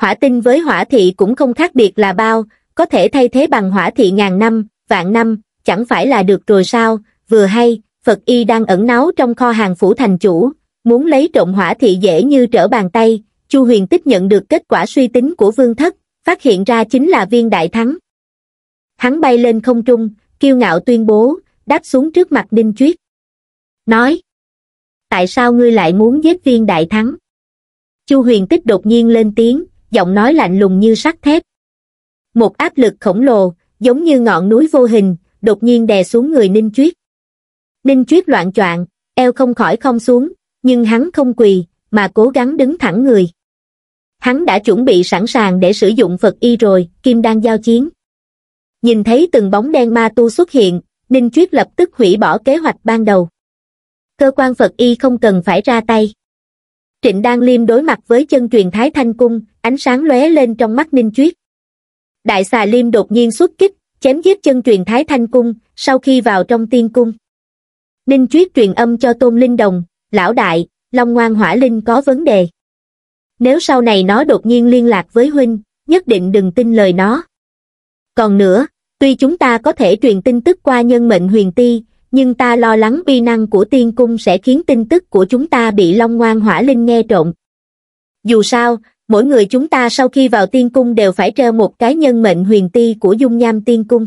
Hỏa tinh với hỏa thị cũng không khác biệt là bao, có thể thay thế bằng hỏa thị ngàn năm, vạn năm, chẳng phải là được rồi sao, vừa hay, Phật Y đang ẩn náu trong kho hàng phủ thành chủ, muốn lấy trộm hỏa thị dễ như trở bàn tay, Chu Huyền Tích nhận được kết quả suy tính của Vương Thất, phát hiện ra chính là viên đại thắng. Hắn bay lên không trung, kiêu ngạo tuyên bố, đáp xuống trước mặt Đinh Chuyết nói tại sao ngươi lại muốn giết viên đại thắng chu huyền tích đột nhiên lên tiếng giọng nói lạnh lùng như sắt thép một áp lực khổng lồ giống như ngọn núi vô hình đột nhiên đè xuống người ninh chuyết ninh chuyết loạn choạng eo không khỏi không xuống nhưng hắn không quỳ mà cố gắng đứng thẳng người hắn đã chuẩn bị sẵn sàng để sử dụng phật y rồi kim đang giao chiến nhìn thấy từng bóng đen ma tu xuất hiện ninh chuyết lập tức hủy bỏ kế hoạch ban đầu cơ quan Phật y không cần phải ra tay. Trịnh Đan Liêm đối mặt với chân truyền Thái Thanh Cung, ánh sáng lóe lên trong mắt Ninh Chuyết. Đại xà Liêm đột nhiên xuất kích, chém giết chân truyền Thái Thanh Cung, sau khi vào trong tiên cung. Ninh Chuyết truyền âm cho Tôn Linh Đồng, lão đại, Long Ngoan Hỏa Linh có vấn đề. Nếu sau này nó đột nhiên liên lạc với Huynh, nhất định đừng tin lời nó. Còn nữa, tuy chúng ta có thể truyền tin tức qua nhân mệnh huyền ti, nhưng ta lo lắng bi năng của tiên cung sẽ khiến tin tức của chúng ta bị long ngoan hỏa linh nghe trộn. Dù sao, mỗi người chúng ta sau khi vào tiên cung đều phải treo một cái nhân mệnh huyền ti của dung nham tiên cung.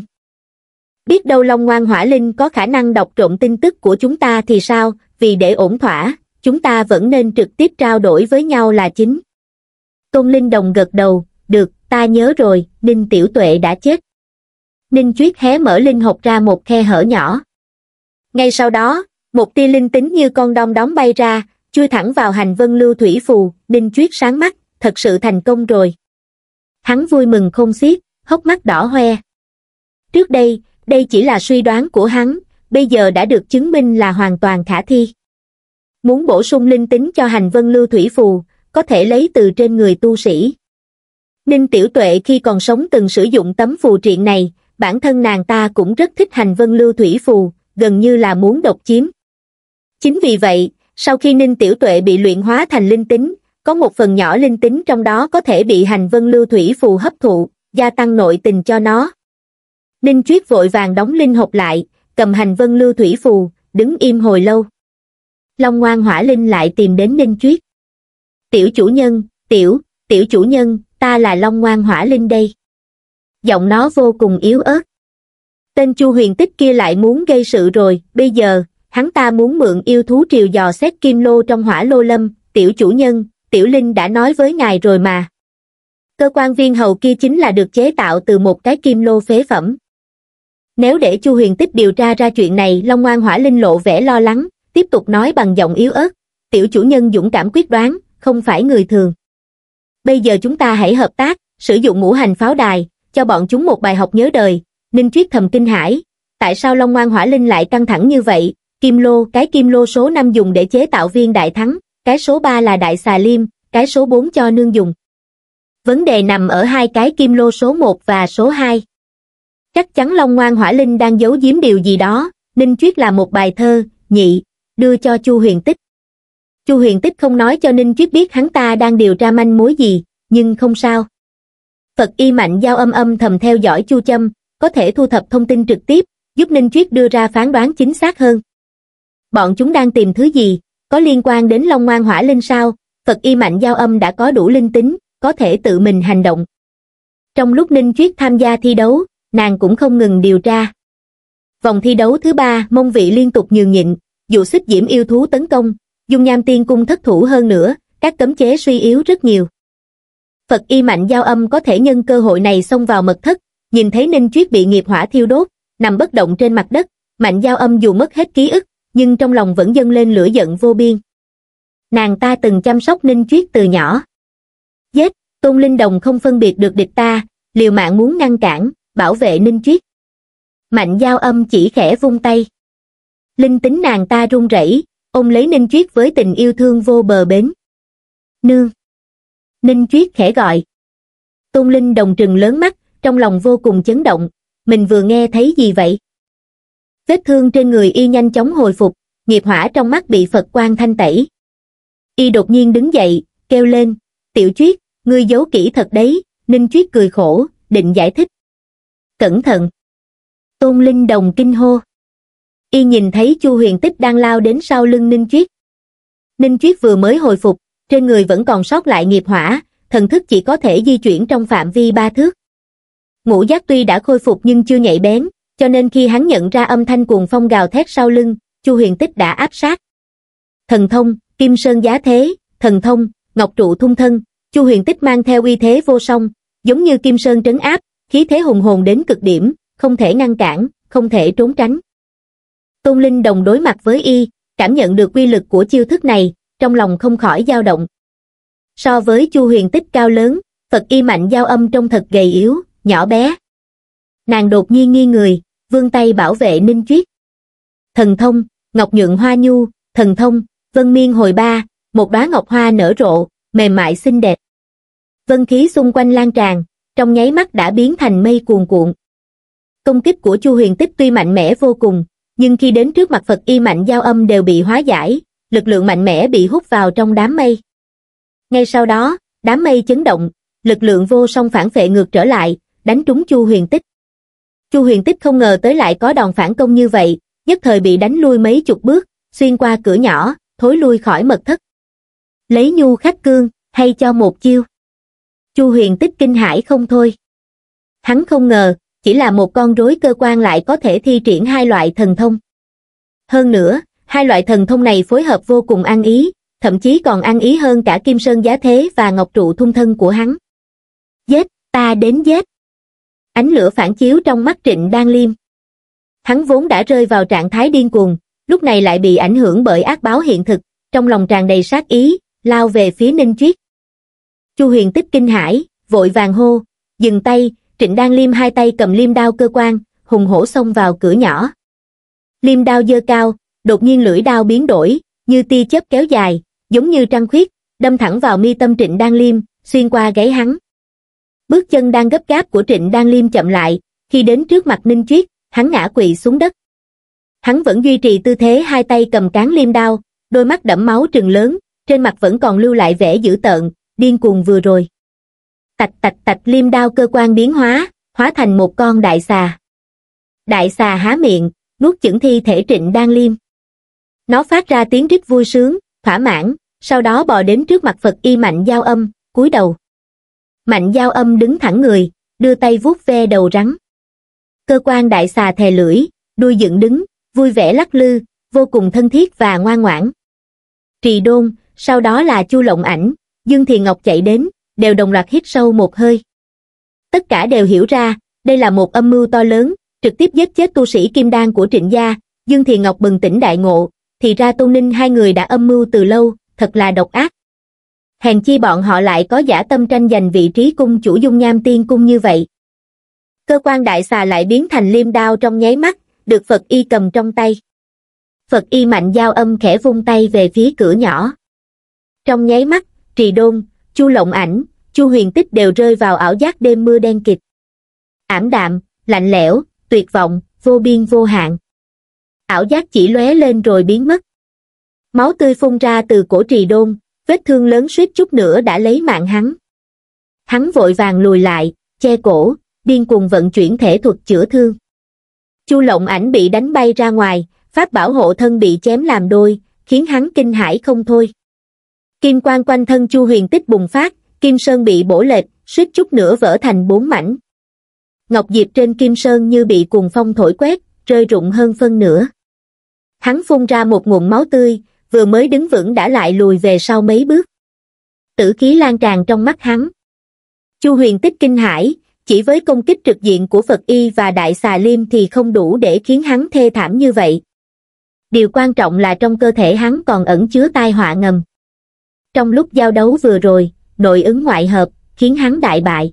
Biết đâu Long Ngoan Hỏa Linh có khả năng đọc trộn tin tức của chúng ta thì sao, vì để ổn thỏa, chúng ta vẫn nên trực tiếp trao đổi với nhau là chính. Tôn Linh Đồng gật đầu, được, ta nhớ rồi, Ninh Tiểu Tuệ đã chết. Ninh Chuyết hé mở Linh hộp ra một khe hở nhỏ ngay sau đó một tia linh tính như con đom đóm bay ra chui thẳng vào hành vân lưu thủy phù đinh chuyết sáng mắt thật sự thành công rồi hắn vui mừng không xiết hốc mắt đỏ hoe trước đây đây chỉ là suy đoán của hắn bây giờ đã được chứng minh là hoàn toàn khả thi muốn bổ sung linh tính cho hành vân lưu thủy phù có thể lấy từ trên người tu sĩ ninh tiểu tuệ khi còn sống từng sử dụng tấm phù triện này bản thân nàng ta cũng rất thích hành vân lưu thủy phù gần như là muốn độc chiếm chính vì vậy sau khi ninh tiểu tuệ bị luyện hóa thành linh tính có một phần nhỏ linh tính trong đó có thể bị hành vân lưu thủy phù hấp thụ gia tăng nội tình cho nó ninh chuyết vội vàng đóng linh hộp lại cầm hành vân lưu thủy phù đứng im hồi lâu long ngoan hỏa linh lại tìm đến ninh chuyết tiểu chủ nhân tiểu tiểu chủ nhân ta là long ngoan hỏa linh đây giọng nó vô cùng yếu ớt tên chu huyền tích kia lại muốn gây sự rồi bây giờ hắn ta muốn mượn yêu thú triều dò xét kim lô trong hỏa lô lâm tiểu chủ nhân tiểu linh đã nói với ngài rồi mà cơ quan viên hầu kia chính là được chế tạo từ một cái kim lô phế phẩm nếu để chu huyền tích điều tra ra chuyện này long ngoan hỏa linh lộ vẻ lo lắng tiếp tục nói bằng giọng yếu ớt tiểu chủ nhân dũng cảm quyết đoán không phải người thường bây giờ chúng ta hãy hợp tác sử dụng ngũ hành pháo đài cho bọn chúng một bài học nhớ đời Ninh Triết thầm kinh hãi, tại sao Long Ngoan Hỏa Linh lại căng thẳng như vậy? Kim lô, cái kim lô số 5 dùng để chế tạo viên đại thắng, cái số 3 là đại xà liêm, cái số 4 cho nương dùng. Vấn đề nằm ở hai cái kim lô số 1 và số 2. Chắc chắn Long Ngoan Hỏa Linh đang giấu giếm điều gì đó, Ninh Triết là một bài thơ, nhị, đưa cho Chu Huyền Tích. Chu Huyền Tích không nói cho Ninh Triết biết hắn ta đang điều tra manh mối gì, nhưng không sao. Phật y mạnh giao âm âm thầm theo dõi Chu Châm, có thể thu thập thông tin trực tiếp, giúp Ninh Triết đưa ra phán đoán chính xác hơn. Bọn chúng đang tìm thứ gì, có liên quan đến Long Ngoan Hỏa Linh sao, Phật Y Mạnh Giao Âm đã có đủ linh tính, có thể tự mình hành động. Trong lúc Ninh Triết tham gia thi đấu, nàng cũng không ngừng điều tra. Vòng thi đấu thứ ba, mông vị liên tục nhường nhịn, dụ xích diễm yêu thú tấn công, dung nham tiên cung thất thủ hơn nữa, các cấm chế suy yếu rất nhiều. Phật y mạnh giao âm có thể nhân cơ hội này xông vào mật thất, nhìn thấy Ninh Chuyết bị nghiệp hỏa thiêu đốt, nằm bất động trên mặt đất, Mạnh Giao Âm dù mất hết ký ức, nhưng trong lòng vẫn dâng lên lửa giận vô biên. Nàng ta từng chăm sóc Ninh Chuyết từ nhỏ. Giết, Tôn Linh Đồng không phân biệt được địch ta, liều mạng muốn ngăn cản, bảo vệ Ninh Chuyết. Mạnh Giao Âm chỉ khẽ vung tay. Linh tính nàng ta run rẩy, ôm lấy Ninh Chuyết với tình yêu thương vô bờ bến. Nương. Ninh Chuyết khẽ gọi. Tôn Linh Đồng trừng lớn mắt, trong lòng vô cùng chấn động, mình vừa nghe thấy gì vậy? Vết thương trên người y nhanh chóng hồi phục, nghiệp hỏa trong mắt bị Phật quang thanh tẩy. Y đột nhiên đứng dậy, kêu lên, tiểu chuyết, ngươi giấu kỹ thật đấy, Ninh Chuyết cười khổ, định giải thích. Cẩn thận! Tôn Linh Đồng kinh hô. Y nhìn thấy Chu Huyền Tích đang lao đến sau lưng Ninh Chuyết. Ninh Chuyết vừa mới hồi phục, trên người vẫn còn sót lại nghiệp hỏa, thần thức chỉ có thể di chuyển trong phạm vi ba thước ngũ giác tuy đã khôi phục nhưng chưa nhạy bén cho nên khi hắn nhận ra âm thanh cuồng phong gào thét sau lưng chu huyền tích đã áp sát thần thông kim sơn giá thế thần thông ngọc trụ thung thân chu huyền tích mang theo uy thế vô song giống như kim sơn trấn áp khí thế hùng hồn đến cực điểm không thể ngăn cản không thể trốn tránh tôn linh đồng đối mặt với y cảm nhận được quy lực của chiêu thức này trong lòng không khỏi dao động so với chu huyền tích cao lớn phật y mạnh giao âm trong thật gầy yếu nhỏ bé. Nàng đột nhiên nghi người, vươn tay bảo vệ Ninh Chuyết. Thần thông, Ngọc Nhượng Hoa Nhu, thần thông, Vân Miên hồi ba, một đóa ngọc hoa nở rộ, mềm mại xinh đẹp. Vân khí xung quanh lan tràn, trong nháy mắt đã biến thành mây cuồn cuộn. Công kích của Chu Huyền Tích tuy mạnh mẽ vô cùng, nhưng khi đến trước mặt Phật y mạnh giao âm đều bị hóa giải, lực lượng mạnh mẽ bị hút vào trong đám mây. Ngay sau đó, đám mây chấn động, lực lượng vô song phản phệ ngược trở lại, đánh trúng Chu Huyền Tích. Chu Huyền Tích không ngờ tới lại có đòn phản công như vậy, nhất thời bị đánh lui mấy chục bước, xuyên qua cửa nhỏ, thối lui khỏi mật thất. Lấy nhu khắc cương, hay cho một chiêu. Chu Huyền Tích kinh hãi không thôi. Hắn không ngờ, chỉ là một con rối cơ quan lại có thể thi triển hai loại thần thông. Hơn nữa, hai loại thần thông này phối hợp vô cùng ăn ý, thậm chí còn ăn ý hơn cả Kim Sơn giá thế và Ngọc Trụ thung thân của hắn. Giết, ta đến giết ánh lửa phản chiếu trong mắt Trịnh Đan Liêm. Hắn vốn đã rơi vào trạng thái điên cuồng, lúc này lại bị ảnh hưởng bởi ác báo hiện thực, trong lòng tràn đầy sát ý, lao về phía Ninh Triết. Chu Huyền Tích kinh hãi, vội vàng hô, dừng tay, Trịnh Đan Liêm hai tay cầm liêm đao cơ quan, hùng hổ xông vào cửa nhỏ. Liêm đao dơ cao, đột nhiên lưỡi đao biến đổi, như tia chớp kéo dài, giống như trăng khuyết, đâm thẳng vào mi tâm Trịnh Đan Liêm, xuyên qua gáy hắn bước chân đang gấp gáp của trịnh đan liêm chậm lại khi đến trước mặt ninh triết hắn ngã quỵ xuống đất hắn vẫn duy trì tư thế hai tay cầm cán liêm đao đôi mắt đẫm máu trừng lớn trên mặt vẫn còn lưu lại vẻ dữ tợn điên cuồng vừa rồi tạch tạch tạch liêm đao cơ quan biến hóa hóa thành một con đại xà đại xà há miệng nuốt chửng thi thể trịnh đan liêm nó phát ra tiếng rít vui sướng thỏa mãn sau đó bò đến trước mặt phật y mạnh giao âm cúi đầu Mạnh giao âm đứng thẳng người, đưa tay vuốt ve đầu rắn. Cơ quan đại xà thè lưỡi, đuôi dựng đứng, vui vẻ lắc lư, vô cùng thân thiết và ngoan ngoãn. Trì đôn, sau đó là chu lộng ảnh, Dương Thiền Ngọc chạy đến, đều đồng loạt hít sâu một hơi. Tất cả đều hiểu ra, đây là một âm mưu to lớn, trực tiếp giết chết tu sĩ kim đan của trịnh gia, Dương Thiền Ngọc bừng tỉnh đại ngộ, thì ra Tôn Ninh hai người đã âm mưu từ lâu, thật là độc ác hèn chi bọn họ lại có giả tâm tranh giành vị trí cung chủ dung nham tiên cung như vậy. Cơ quan đại xà lại biến thành liêm đao trong nháy mắt, được Phật y cầm trong tay. Phật y mạnh giao âm khẽ vung tay về phía cửa nhỏ. Trong nháy mắt, trì đôn, chu lộng ảnh, chu huyền tích đều rơi vào ảo giác đêm mưa đen kịch. Ảm đạm, lạnh lẽo, tuyệt vọng, vô biên vô hạn. Ảo giác chỉ lóe lên rồi biến mất. Máu tươi phun ra từ cổ trì đôn, vết thương lớn suýt chút nữa đã lấy mạng hắn. Hắn vội vàng lùi lại, che cổ, điên cuồng vận chuyển thể thuật chữa thương. Chu lộng ảnh bị đánh bay ra ngoài, pháp bảo hộ thân bị chém làm đôi, khiến hắn kinh hãi không thôi. Kim quang quanh thân Chu huyền tích bùng phát, Kim Sơn bị bổ lệch, suýt chút nữa vỡ thành bốn mảnh. Ngọc Diệp trên Kim Sơn như bị cuồng phong thổi quét, rơi rụng hơn phân nửa. Hắn phun ra một nguồn máu tươi, vừa mới đứng vững đã lại lùi về sau mấy bước. Tử khí lan tràn trong mắt hắn. Chu huyền tích kinh hãi, chỉ với công kích trực diện của Phật Y và Đại Xà Liêm thì không đủ để khiến hắn thê thảm như vậy. Điều quan trọng là trong cơ thể hắn còn ẩn chứa tai họa ngầm. Trong lúc giao đấu vừa rồi, nội ứng ngoại hợp, khiến hắn đại bại.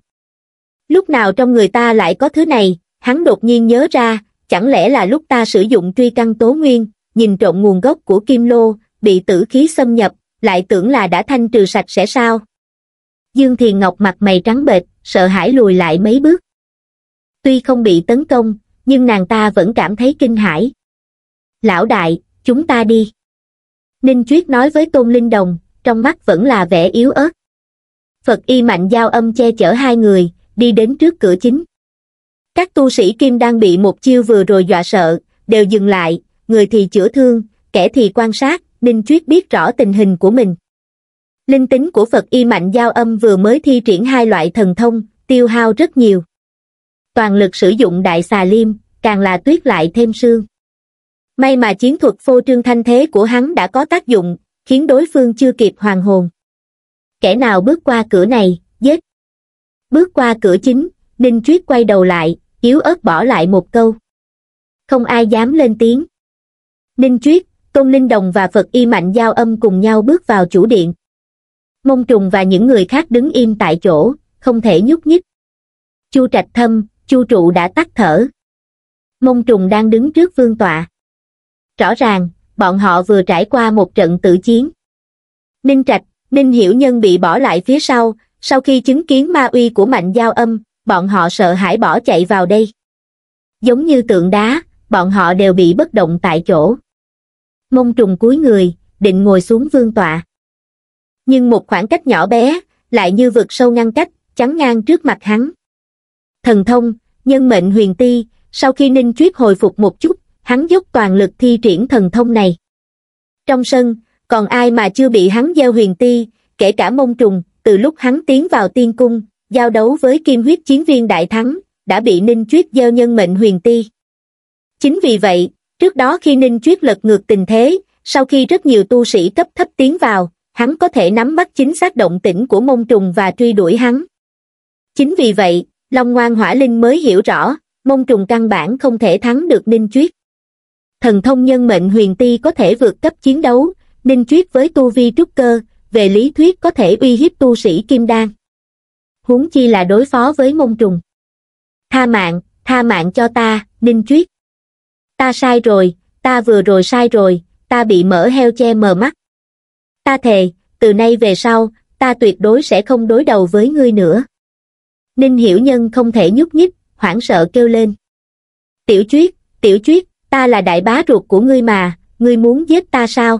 Lúc nào trong người ta lại có thứ này, hắn đột nhiên nhớ ra, chẳng lẽ là lúc ta sử dụng truy căn tố nguyên, nhìn trộm nguồn gốc của kim lô, bị tử khí xâm nhập lại tưởng là đã thanh trừ sạch sẽ sao dương thiền ngọc mặt mày trắng bệch sợ hãi lùi lại mấy bước tuy không bị tấn công nhưng nàng ta vẫn cảm thấy kinh hãi lão đại chúng ta đi ninh chuyết nói với tôn linh đồng trong mắt vẫn là vẻ yếu ớt phật y mạnh giao âm che chở hai người đi đến trước cửa chính các tu sĩ kim đang bị một chiêu vừa rồi dọa sợ đều dừng lại người thì chữa thương kẻ thì quan sát Ninh Chuyết biết rõ tình hình của mình. Linh tính của Phật Y Mạnh Giao Âm vừa mới thi triển hai loại thần thông, tiêu hao rất nhiều. Toàn lực sử dụng đại xà liêm, càng là tuyết lại thêm sương. May mà chiến thuật phô trương thanh thế của hắn đã có tác dụng, khiến đối phương chưa kịp hoàn hồn. Kẻ nào bước qua cửa này, giết. Bước qua cửa chính, Ninh Chuyết quay đầu lại, yếu ớt bỏ lại một câu. Không ai dám lên tiếng. Ninh Chuyết, tôn linh đồng và phật y mạnh giao âm cùng nhau bước vào chủ điện mông trùng và những người khác đứng im tại chỗ không thể nhúc nhích chu trạch thâm chu trụ đã tắt thở mông trùng đang đứng trước vương tọa rõ ràng bọn họ vừa trải qua một trận tử chiến ninh trạch ninh hiểu nhân bị bỏ lại phía sau sau khi chứng kiến ma uy của mạnh giao âm bọn họ sợ hãi bỏ chạy vào đây giống như tượng đá bọn họ đều bị bất động tại chỗ mông trùng cúi người, định ngồi xuống vương tọa. Nhưng một khoảng cách nhỏ bé, lại như vực sâu ngăn cách, chắn ngang trước mặt hắn. Thần thông, nhân mệnh huyền ti, sau khi Ninh Chuyết hồi phục một chút, hắn dốc toàn lực thi triển thần thông này. Trong sân, còn ai mà chưa bị hắn gieo huyền ti, kể cả mông trùng, từ lúc hắn tiến vào tiên cung, giao đấu với kim huyết chiến viên đại thắng, đã bị Ninh Chuyết gieo nhân mệnh huyền ti. Chính vì vậy, Trước đó khi Ninh Chuyết lật ngược tình thế, sau khi rất nhiều tu sĩ cấp thấp tiến vào, hắn có thể nắm bắt chính xác động tĩnh của mông trùng và truy đuổi hắn. Chính vì vậy, Long Ngoan Hỏa Linh mới hiểu rõ, mông trùng căn bản không thể thắng được Ninh Chuyết. Thần thông nhân mệnh huyền ti có thể vượt cấp chiến đấu, Ninh Chuyết với tu vi trúc cơ, về lý thuyết có thể uy hiếp tu sĩ kim đan. Huống chi là đối phó với mông trùng. Tha mạng, tha mạng cho ta, Ninh Chuyết ta sai rồi ta vừa rồi sai rồi ta bị mỡ heo che mờ mắt ta thề từ nay về sau ta tuyệt đối sẽ không đối đầu với ngươi nữa ninh hiểu nhân không thể nhúc nhích hoảng sợ kêu lên tiểu chuyết tiểu chuyết ta là đại bá ruột của ngươi mà ngươi muốn giết ta sao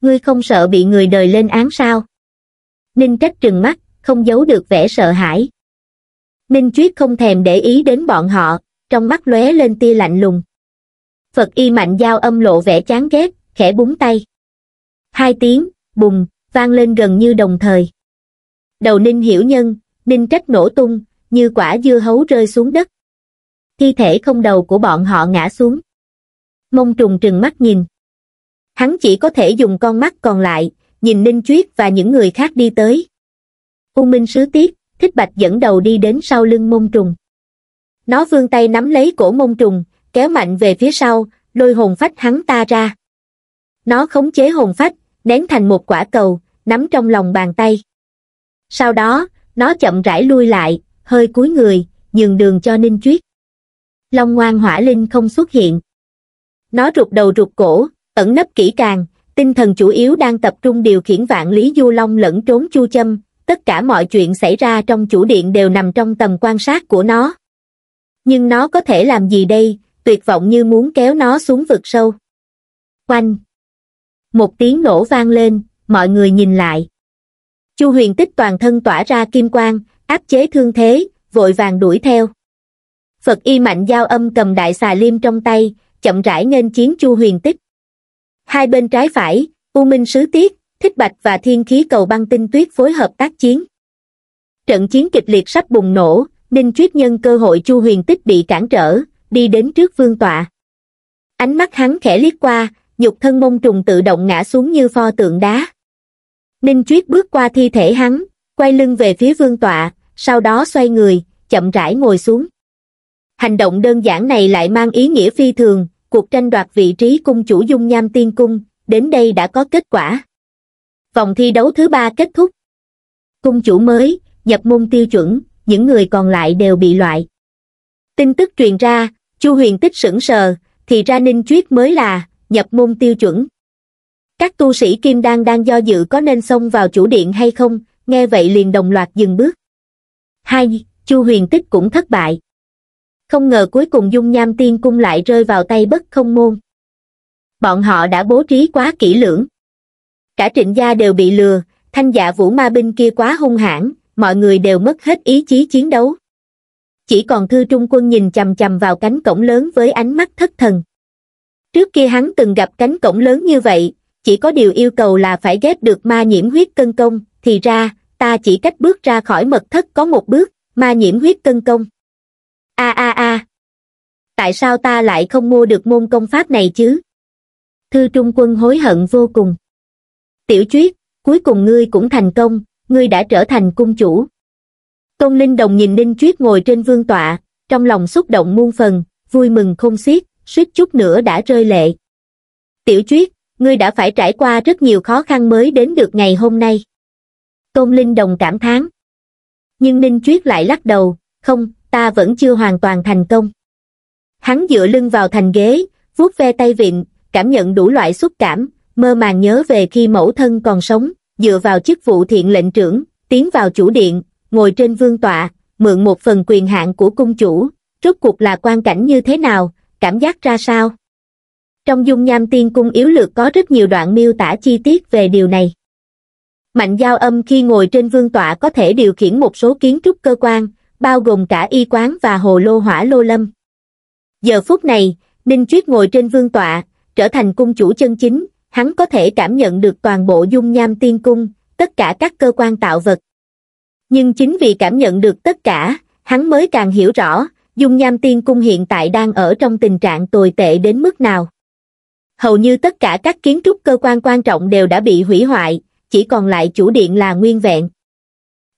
ngươi không sợ bị người đời lên án sao ninh trách trừng mắt không giấu được vẻ sợ hãi ninh chuyết không thèm để ý đến bọn họ trong mắt lóe lên tia lạnh lùng phật y mạnh giao âm lộ vẻ chán ghét khẽ búng tay hai tiếng bùng vang lên gần như đồng thời đầu ninh hiểu nhân ninh trách nổ tung như quả dưa hấu rơi xuống đất thi thể không đầu của bọn họ ngã xuống mông trùng trừng mắt nhìn hắn chỉ có thể dùng con mắt còn lại nhìn ninh chuyết và những người khác đi tới u minh sứ tiết thích bạch dẫn đầu đi đến sau lưng mông trùng nó vươn tay nắm lấy cổ mông trùng kéo mạnh về phía sau, lôi hồn phách hắn ta ra. Nó khống chế hồn phách, nén thành một quả cầu, nắm trong lòng bàn tay. Sau đó, nó chậm rãi lui lại, hơi cúi người, nhường đường cho Ninh Chuyết. Long ngoan hỏa linh không xuất hiện. Nó rụt đầu rụt cổ, ẩn nấp kỹ càng, tinh thần chủ yếu đang tập trung điều khiển vạn lý du long lẫn trốn chu châm, tất cả mọi chuyện xảy ra trong chủ điện đều nằm trong tầm quan sát của nó. Nhưng nó có thể làm gì đây, tuyệt vọng như muốn kéo nó xuống vực sâu. Quanh! Một tiếng nổ vang lên, mọi người nhìn lại. Chu huyền tích toàn thân tỏa ra kim quang, áp chế thương thế, vội vàng đuổi theo. Phật y mạnh giao âm cầm đại xà liêm trong tay, chậm rãi nghênh chiến chu huyền tích. Hai bên trái phải, U Minh Sứ Tiết, Thích Bạch và Thiên Khí Cầu Băng Tinh Tuyết phối hợp tác chiến. Trận chiến kịch liệt sắp bùng nổ, Ninh Chuyết nhân cơ hội Chu Huyền Tích bị cản trở, đi đến trước vương tọa. Ánh mắt hắn khẽ liếc qua, nhục thân mông trùng tự động ngã xuống như pho tượng đá. Ninh Chuyết bước qua thi thể hắn, quay lưng về phía vương tọa, sau đó xoay người, chậm rãi ngồi xuống. Hành động đơn giản này lại mang ý nghĩa phi thường, cuộc tranh đoạt vị trí cung chủ dung nham tiên cung, đến đây đã có kết quả. Vòng thi đấu thứ ba kết thúc. Cung chủ mới, nhập môn tiêu chuẩn, những người còn lại đều bị loại. Tin tức truyền ra, chu huyền tích sững sờ thì ra ninh chuyết mới là nhập môn tiêu chuẩn các tu sĩ kim đan đang do dự có nên xông vào chủ điện hay không nghe vậy liền đồng loạt dừng bước hai chu huyền tích cũng thất bại không ngờ cuối cùng dung nham tiên cung lại rơi vào tay bất không môn bọn họ đã bố trí quá kỹ lưỡng cả trịnh gia đều bị lừa thanh dạ vũ ma binh kia quá hung hãn mọi người đều mất hết ý chí chiến đấu chỉ còn thư trung quân nhìn chằm chằm vào cánh cổng lớn với ánh mắt thất thần trước kia hắn từng gặp cánh cổng lớn như vậy chỉ có điều yêu cầu là phải ghép được ma nhiễm huyết cân công thì ra ta chỉ cách bước ra khỏi mật thất có một bước ma nhiễm huyết cân công a a a tại sao ta lại không mua được môn công pháp này chứ thư trung quân hối hận vô cùng tiểu chuyết cuối cùng ngươi cũng thành công ngươi đã trở thành cung chủ Tôn Linh Đồng nhìn Ninh Chuyết ngồi trên vương tọa, trong lòng xúc động muôn phần, vui mừng không xiết, suýt chút nữa đã rơi lệ. Tiểu Chuyết, ngươi đã phải trải qua rất nhiều khó khăn mới đến được ngày hôm nay. Tôn Linh Đồng cảm thán. Nhưng Ninh Chuyết lại lắc đầu, không, ta vẫn chưa hoàn toàn thành công. Hắn dựa lưng vào thành ghế, vuốt ve tay vịn, cảm nhận đủ loại xúc cảm, mơ màng nhớ về khi mẫu thân còn sống, dựa vào chức vụ thiện lệnh trưởng, tiến vào chủ điện, ngồi trên vương tọa, mượn một phần quyền hạn của cung chủ, rốt cuộc là quan cảnh như thế nào, cảm giác ra sao. Trong dung nham tiên cung yếu lược có rất nhiều đoạn miêu tả chi tiết về điều này. Mạnh giao âm khi ngồi trên vương tọa có thể điều khiển một số kiến trúc cơ quan, bao gồm cả y quán và hồ lô hỏa lô lâm. Giờ phút này, Ninh triết ngồi trên vương tọa, trở thành cung chủ chân chính, hắn có thể cảm nhận được toàn bộ dung nham tiên cung, tất cả các cơ quan tạo vật, nhưng chính vì cảm nhận được tất cả hắn mới càng hiểu rõ dung nham tiên cung hiện tại đang ở trong tình trạng tồi tệ đến mức nào hầu như tất cả các kiến trúc cơ quan quan trọng đều đã bị hủy hoại chỉ còn lại chủ điện là nguyên vẹn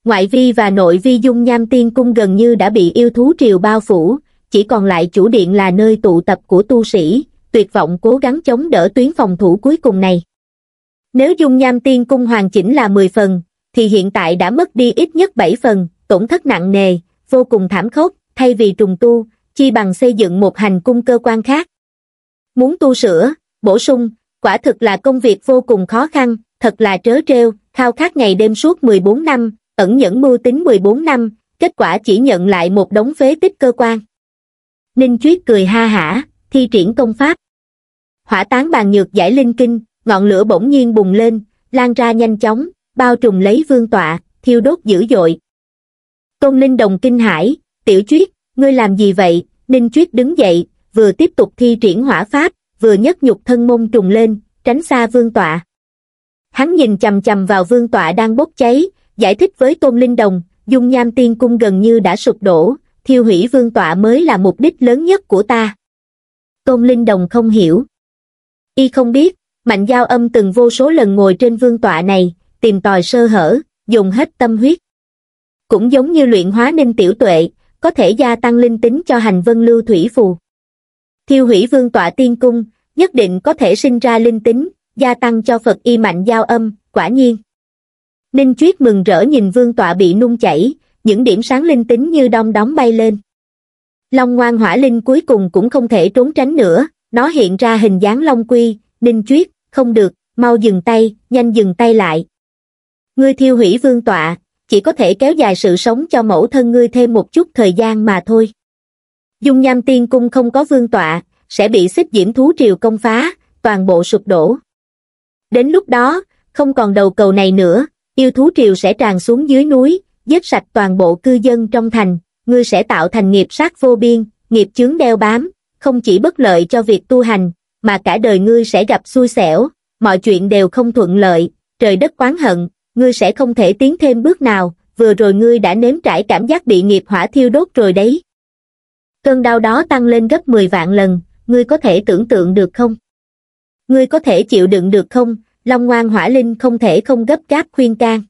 ngoại vi và nội vi dung nham tiên cung gần như đã bị yêu thú triều bao phủ chỉ còn lại chủ điện là nơi tụ tập của tu sĩ tuyệt vọng cố gắng chống đỡ tuyến phòng thủ cuối cùng này nếu dung nham tiên cung hoàn chỉnh là 10 phần thì hiện tại đã mất đi ít nhất 7 phần, tổn thất nặng nề, vô cùng thảm khốc, thay vì trùng tu, chi bằng xây dựng một hành cung cơ quan khác. Muốn tu sửa, bổ sung, quả thực là công việc vô cùng khó khăn, thật là trớ trêu, khao khát ngày đêm suốt 14 năm, ẩn nhẫn mưu tính 14 năm, kết quả chỉ nhận lại một đống phế tích cơ quan. Ninh Chuyết cười ha hả, thi triển công pháp. Hỏa tán bàn nhược giải linh kinh, ngọn lửa bỗng nhiên bùng lên, lan ra nhanh chóng, bao trùm lấy vương tọa, thiêu đốt dữ dội. Tôn linh Đồng kinh hãi, tiểu chuyết, ngươi làm gì vậy? Ninh Chuyết đứng dậy, vừa tiếp tục thi triển hỏa pháp, vừa nhấc nhục thân môn trùng lên, tránh xa vương tọa. Hắn nhìn chầm chầm vào vương tọa đang bốc cháy, giải thích với Tôn Linh Đồng, dung nham tiên cung gần như đã sụp đổ, thiêu hủy vương tọa mới là mục đích lớn nhất của ta. Tôn Linh Đồng không hiểu. Y không biết, Mạnh Giao Âm từng vô số lần ngồi trên vương tọa này, tìm tòi sơ hở, dùng hết tâm huyết. Cũng giống như luyện hóa ninh tiểu tuệ, có thể gia tăng linh tính cho hành vân lưu thủy phù. Thiêu hủy vương tọa tiên cung, nhất định có thể sinh ra linh tính, gia tăng cho Phật y mạnh giao âm, quả nhiên. Ninh Chuyết mừng rỡ nhìn vương tọa bị nung chảy, những điểm sáng linh tính như đom đóm bay lên. Long ngoan hỏa linh cuối cùng cũng không thể trốn tránh nữa, nó hiện ra hình dáng long quy, Ninh Chuyết, không được, mau dừng tay, nhanh dừng tay lại, Ngươi thiêu hủy vương tọa, chỉ có thể kéo dài sự sống cho mẫu thân ngươi thêm một chút thời gian mà thôi. Dung nham tiên cung không có vương tọa, sẽ bị xích diễm thú triều công phá, toàn bộ sụp đổ. Đến lúc đó, không còn đầu cầu này nữa, yêu thú triều sẽ tràn xuống dưới núi, giết sạch toàn bộ cư dân trong thành, ngươi sẽ tạo thành nghiệp sát vô biên, nghiệp chướng đeo bám, không chỉ bất lợi cho việc tu hành, mà cả đời ngươi sẽ gặp xui xẻo, mọi chuyện đều không thuận lợi, trời đất quán hận, ngươi sẽ không thể tiến thêm bước nào, vừa rồi ngươi đã nếm trải cảm giác bị nghiệp hỏa thiêu đốt rồi đấy. Cơn đau đó tăng lên gấp 10 vạn lần, ngươi có thể tưởng tượng được không? Ngươi có thể chịu đựng được không? Long ngoan hỏa linh không thể không gấp gáp khuyên can.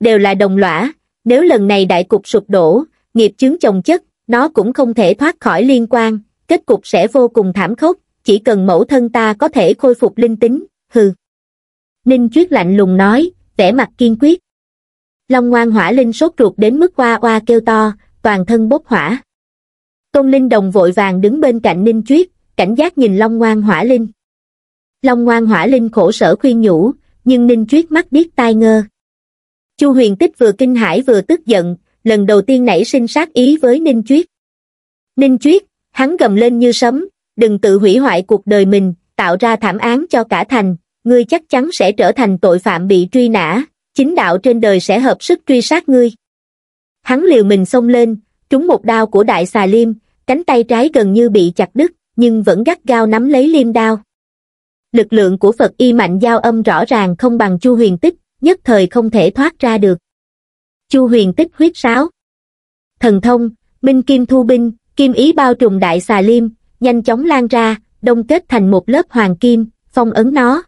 Đều là đồng lõa, nếu lần này đại cục sụp đổ, nghiệp chứng chồng chất, nó cũng không thể thoát khỏi liên quan, kết cục sẽ vô cùng thảm khốc, chỉ cần mẫu thân ta có thể khôi phục linh tính, hừ. Ninh Chuyết lạnh lùng nói, vẻ mặt kiên quyết. Long ngoan hỏa linh sốt ruột đến mức qua oa kêu to, toàn thân bốc hỏa. Tôn Linh Đồng vội vàng đứng bên cạnh Ninh Chuyết, cảnh giác nhìn Long ngoan hỏa linh. Long ngoan hỏa linh khổ sở khuyên nhủ, nhưng Ninh Chuyết mắt điếc tai ngơ. Chu huyền tích vừa kinh hãi vừa tức giận, lần đầu tiên nảy sinh sát ý với Ninh Chuyết. Ninh Chuyết, hắn gầm lên như sấm, đừng tự hủy hoại cuộc đời mình, tạo ra thảm án cho cả thành, ngươi chắc chắn sẽ trở thành tội phạm bị truy nã, chính đạo trên đời sẽ hợp sức truy sát ngươi. Hắn liều mình xông lên, trúng một đao của đại xà liêm, cánh tay trái gần như bị chặt đứt, nhưng vẫn gắt gao nắm lấy liêm đao. Lực lượng của Phật y mạnh giao âm rõ ràng không bằng Chu huyền tích, nhất thời không thể thoát ra được. Chu huyền tích huyết sáo. Thần thông, minh kim thu binh, kim ý bao trùm đại xà liêm, nhanh chóng lan ra, đông kết thành một lớp hoàng kim, phong ấn nó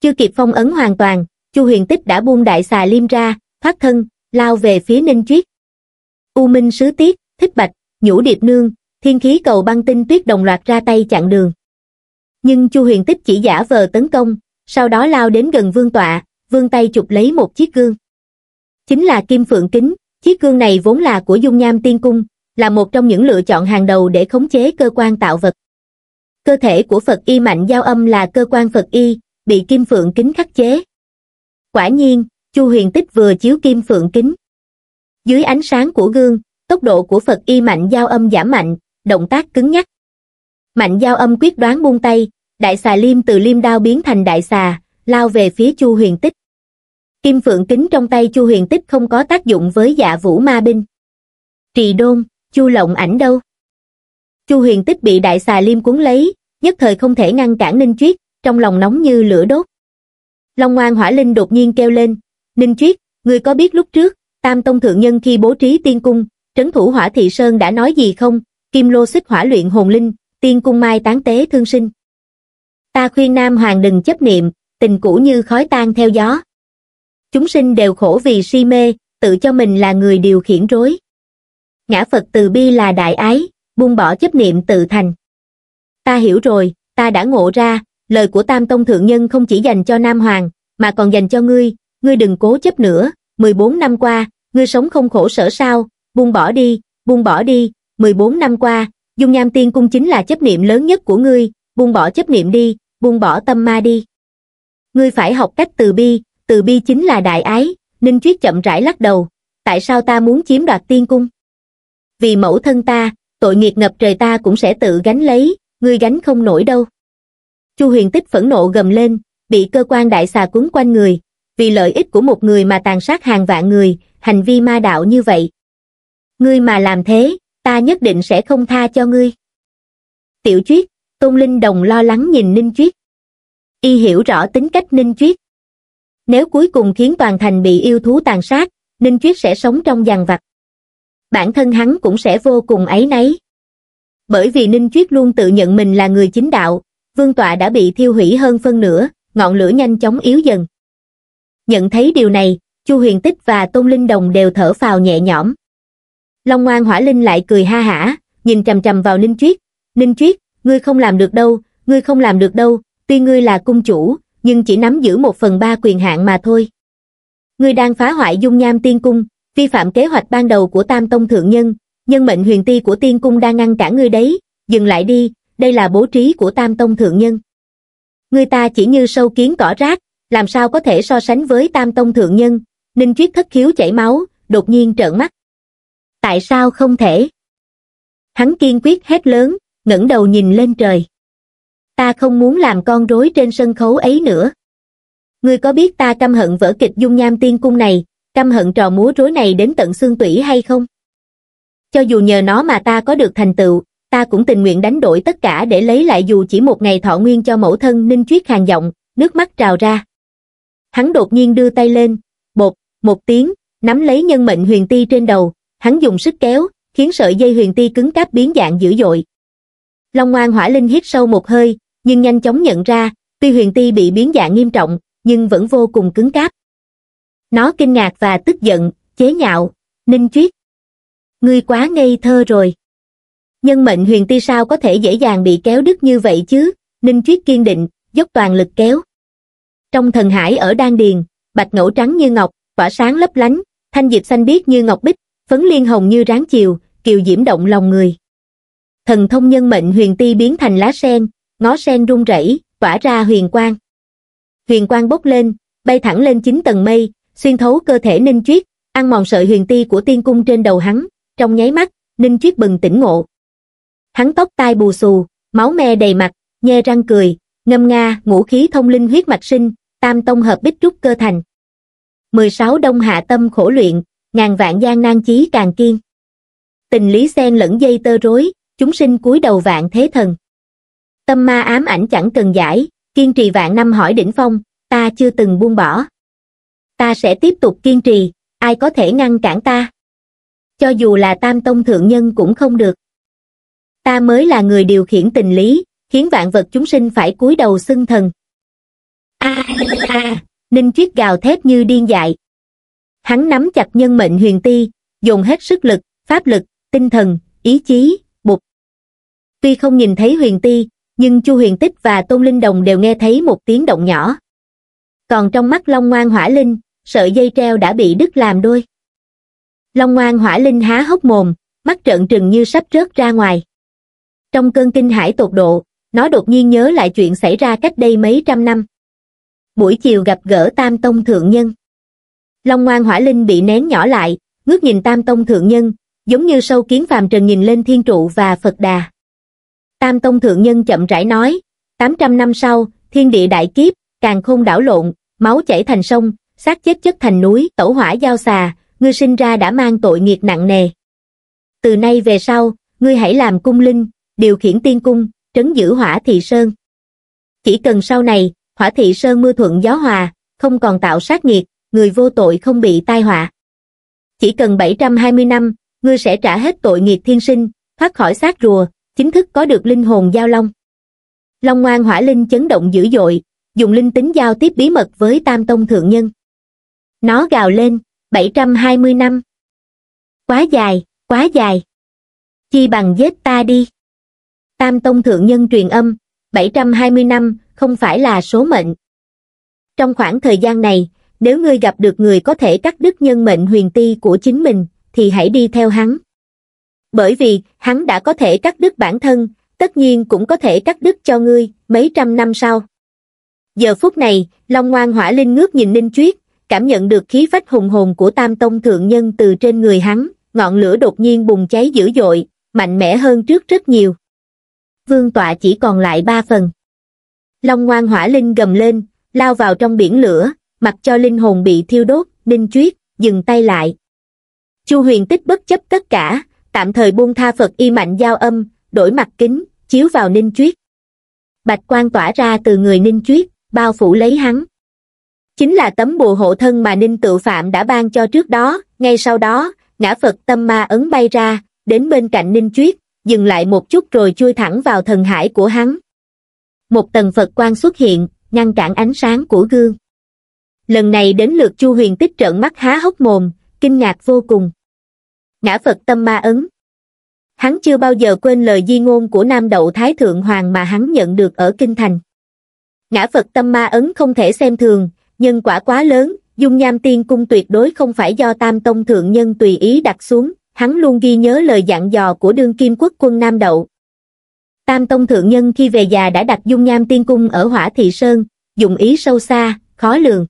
chưa kịp phong ấn hoàn toàn chu huyền tích đã buông đại xà liêm ra thoát thân lao về phía ninh chuyết u minh sứ tiết thích bạch nhũ điệp nương thiên khí cầu băng tinh tuyết đồng loạt ra tay chặn đường nhưng chu huyền tích chỉ giả vờ tấn công sau đó lao đến gần vương tọa vương tay chụp lấy một chiếc gương chính là kim phượng kính chiếc gương này vốn là của dung nham tiên cung là một trong những lựa chọn hàng đầu để khống chế cơ quan tạo vật cơ thể của phật y mạnh giao âm là cơ quan phật y bị kim phượng kính khắc chế quả nhiên chu huyền tích vừa chiếu kim phượng kính dưới ánh sáng của gương tốc độ của phật y mạnh giao âm giảm mạnh động tác cứng nhắc mạnh giao âm quyết đoán buông tay đại xà liêm từ liêm đao biến thành đại xà lao về phía chu huyền tích kim phượng kính trong tay chu huyền tích không có tác dụng với dạ vũ ma binh trì đôn chu lộng ảnh đâu chu huyền tích bị đại xà liêm cuốn lấy nhất thời không thể ngăn cản ninh triết trong lòng nóng như lửa đốt. Long ngoan hỏa linh đột nhiên kêu lên, Ninh Triết, ngươi có biết lúc trước, Tam Tông Thượng Nhân khi bố trí tiên cung, trấn thủ hỏa thị sơn đã nói gì không, kim lô xích hỏa luyện hồn linh, tiên cung mai tán tế thương sinh. Ta khuyên Nam Hoàng đừng chấp niệm, tình cũ như khói tan theo gió. Chúng sinh đều khổ vì si mê, tự cho mình là người điều khiển rối. Ngã Phật từ bi là đại ái, buông bỏ chấp niệm tự thành. Ta hiểu rồi, ta đã ngộ ra, lời của tam tông thượng nhân không chỉ dành cho nam hoàng mà còn dành cho ngươi ngươi đừng cố chấp nữa 14 năm qua ngươi sống không khổ sở sao buông bỏ đi buông bỏ đi 14 năm qua dung nham tiên cung chính là chấp niệm lớn nhất của ngươi buông bỏ chấp niệm đi buông bỏ tâm ma đi ngươi phải học cách từ bi từ bi chính là đại ái ninh tuyết chậm rãi lắc đầu tại sao ta muốn chiếm đoạt tiên cung vì mẫu thân ta tội nghiệp ngập trời ta cũng sẽ tự gánh lấy ngươi gánh không nổi đâu Chu huyền tích phẫn nộ gầm lên, bị cơ quan đại xà cuốn quanh người, vì lợi ích của một người mà tàn sát hàng vạn người, hành vi ma đạo như vậy. Ngươi mà làm thế, ta nhất định sẽ không tha cho ngươi. Tiểu Chuyết, Tôn Linh Đồng lo lắng nhìn Ninh Chuyết. Y hiểu rõ tính cách Ninh Chuyết. Nếu cuối cùng khiến toàn thành bị yêu thú tàn sát, Ninh Chuyết sẽ sống trong giàn vặt. Bản thân hắn cũng sẽ vô cùng ấy nấy. Bởi vì Ninh Chuyết luôn tự nhận mình là người chính đạo, vương tọa đã bị thiêu hủy hơn phân nửa, ngọn lửa nhanh chóng yếu dần. Nhận thấy điều này, Chu Huyền Tích và Tôn Linh Đồng đều thở phào nhẹ nhõm. Long Ngoan Hỏa Linh lại cười ha hả, nhìn trầm trầm vào Ninh Tuyết. Ninh Tuyết, ngươi không làm được đâu, ngươi không làm được đâu, tuy ngươi là cung chủ, nhưng chỉ nắm giữ một phần ba quyền hạn mà thôi. Ngươi đang phá hoại dung nham tiên cung, vi phạm kế hoạch ban đầu của Tam Tông Thượng Nhân, nhân mệnh huyền ti của tiên cung đang ngăn cản ngươi đấy, dừng lại đi, đây là bố trí của Tam Tông Thượng Nhân. Người ta chỉ như sâu kiến cỏ rác, làm sao có thể so sánh với Tam Tông Thượng Nhân, Ninh Triết thất khiếu chảy máu, đột nhiên trợn mắt. Tại sao không thể? Hắn kiên quyết hét lớn, ngẩng đầu nhìn lên trời. Ta không muốn làm con rối trên sân khấu ấy nữa. Ngươi có biết ta căm hận vỡ kịch dung nham tiên cung này, căm hận trò múa rối này đến tận xương tủy hay không? Cho dù nhờ nó mà ta có được thành tựu, ta cũng tình nguyện đánh đổi tất cả để lấy lại dù chỉ một ngày thọ nguyên cho mẫu thân Ninh Chuyết hàng giọng, nước mắt trào ra. Hắn đột nhiên đưa tay lên, bột, một tiếng, nắm lấy nhân mệnh huyền ti trên đầu, hắn dùng sức kéo, khiến sợi dây huyền ti cứng cáp biến dạng dữ dội. Long ngoan hỏa linh hít sâu một hơi, nhưng nhanh chóng nhận ra, tuy huyền ti bị biến dạng nghiêm trọng, nhưng vẫn vô cùng cứng cáp. Nó kinh ngạc và tức giận, chế nhạo, ninh chuyết. Ngươi quá ngây thơ rồi nhân mệnh huyền ti sao có thể dễ dàng bị kéo đứt như vậy chứ, Ninh Chuyết kiên định, dốc toàn lực kéo. Trong thần hải ở Đan Điền, bạch ngẫu trắng như ngọc, tỏa sáng lấp lánh, thanh diệp xanh biếc như ngọc bích, phấn liên hồng như ráng chiều, kiều diễm động lòng người. Thần thông nhân mệnh huyền ti biến thành lá sen, ngó sen rung rẩy, tỏa ra huyền quang. Huyền quang bốc lên, bay thẳng lên chín tầng mây, xuyên thấu cơ thể Ninh Chuyết, ăn mòn sợi huyền ti của tiên cung trên đầu hắn, trong nháy mắt, Ninh Chuyết bừng tỉnh ngộ hắn tóc tai bù xù, máu me đầy mặt, nhe răng cười, ngâm nga ngũ khí thông linh huyết mạch sinh, tam tông hợp bích trúc cơ thành. 16 đông hạ tâm khổ luyện, ngàn vạn gian nan chí càng kiên. Tình lý xen lẫn dây tơ rối, chúng sinh cúi đầu vạn thế thần. Tâm ma ám ảnh chẳng cần giải, kiên trì vạn năm hỏi đỉnh phong, ta chưa từng buông bỏ. Ta sẽ tiếp tục kiên trì, ai có thể ngăn cản ta? Cho dù là tam tông thượng nhân cũng không được ta mới là người điều khiển tình lý, khiến vạn vật chúng sinh phải cúi đầu xưng thần. A à, a, Ninh Chuyết gào thét như điên dại. Hắn nắm chặt nhân mệnh huyền ti, dùng hết sức lực, pháp lực, tinh thần, ý chí, bụt. Tuy không nhìn thấy huyền ti, nhưng Chu Huyền Tích và Tôn Linh Đồng đều nghe thấy một tiếng động nhỏ. Còn trong mắt Long Ngoan Hỏa Linh, sợi dây treo đã bị đứt làm đôi. Long Ngoan Hỏa Linh há hốc mồm, mắt trợn trừng như sắp rớt ra ngoài. Trong cơn kinh hải tột độ, nó đột nhiên nhớ lại chuyện xảy ra cách đây mấy trăm năm. Buổi chiều gặp gỡ Tam Tông Thượng Nhân. Long ngoan hỏa linh bị nén nhỏ lại, ngước nhìn Tam Tông Thượng Nhân, giống như sâu kiến phàm trần nhìn lên thiên trụ và Phật đà. Tam Tông Thượng Nhân chậm rãi nói, 800 năm sau, thiên địa đại kiếp, càng không đảo lộn, máu chảy thành sông, xác chết chất thành núi, tẩu hỏa giao xà, ngươi sinh ra đã mang tội nghiệt nặng nề. Từ nay về sau, ngươi hãy làm cung linh, điều khiển tiên cung, trấn giữ hỏa thị sơn. Chỉ cần sau này, hỏa thị sơn mưa thuận gió hòa, không còn tạo sát nghiệt, người vô tội không bị tai họa. Chỉ cần 720 năm, ngươi sẽ trả hết tội nghiệt thiên sinh, thoát khỏi xác rùa, chính thức có được linh hồn giao long. Long ngoan hỏa linh chấn động dữ dội, dùng linh tính giao tiếp bí mật với tam tông thượng nhân. Nó gào lên, 720 năm. Quá dài, quá dài. Chi bằng giết ta đi. Tam Tông Thượng Nhân truyền âm, 720 năm, không phải là số mệnh. Trong khoảng thời gian này, nếu ngươi gặp được người có thể cắt đứt nhân mệnh huyền ti của chính mình, thì hãy đi theo hắn. Bởi vì, hắn đã có thể cắt đứt bản thân, tất nhiên cũng có thể cắt đứt cho ngươi, mấy trăm năm sau. Giờ phút này, Long Ngoan Hỏa Linh ngước nhìn Ninh Chuyết, cảm nhận được khí phách hùng hồn của Tam Tông Thượng Nhân từ trên người hắn, ngọn lửa đột nhiên bùng cháy dữ dội, mạnh mẽ hơn trước rất nhiều vương tọa chỉ còn lại ba phần. Long ngoan hỏa linh gầm lên, lao vào trong biển lửa, mặc cho linh hồn bị thiêu đốt, ninh chuyết, dừng tay lại. Chu huyền tích bất chấp tất cả, tạm thời buông tha Phật y mạnh giao âm, đổi mặt kính, chiếu vào ninh chuyết. Bạch quan tỏa ra từ người ninh chuyết, bao phủ lấy hắn. Chính là tấm bùa hộ thân mà ninh tự phạm đã ban cho trước đó, ngay sau đó, ngã Phật tâm ma ấn bay ra, đến bên cạnh ninh chuyết, dừng lại một chút rồi chui thẳng vào thần hải của hắn. Một tầng Phật quan xuất hiện, ngăn cản ánh sáng của gương. Lần này đến lượt Chu Huyền Tích trợn mắt há hốc mồm, kinh ngạc vô cùng. Ngã Phật tâm ma ấn. Hắn chưa bao giờ quên lời di ngôn của Nam Đậu Thái Thượng Hoàng mà hắn nhận được ở Kinh Thành. Ngã Phật tâm ma ấn không thể xem thường, nhân quả quá lớn, dung nham tiên cung tuyệt đối không phải do Tam Tông Thượng Nhân tùy ý đặt xuống, hắn luôn ghi nhớ lời dặn dò của đương kim quốc quân Nam Đậu. Tam Tông Thượng Nhân khi về già đã đặt dung nham tiên cung ở Hỏa Thị Sơn, dùng ý sâu xa, khó lường.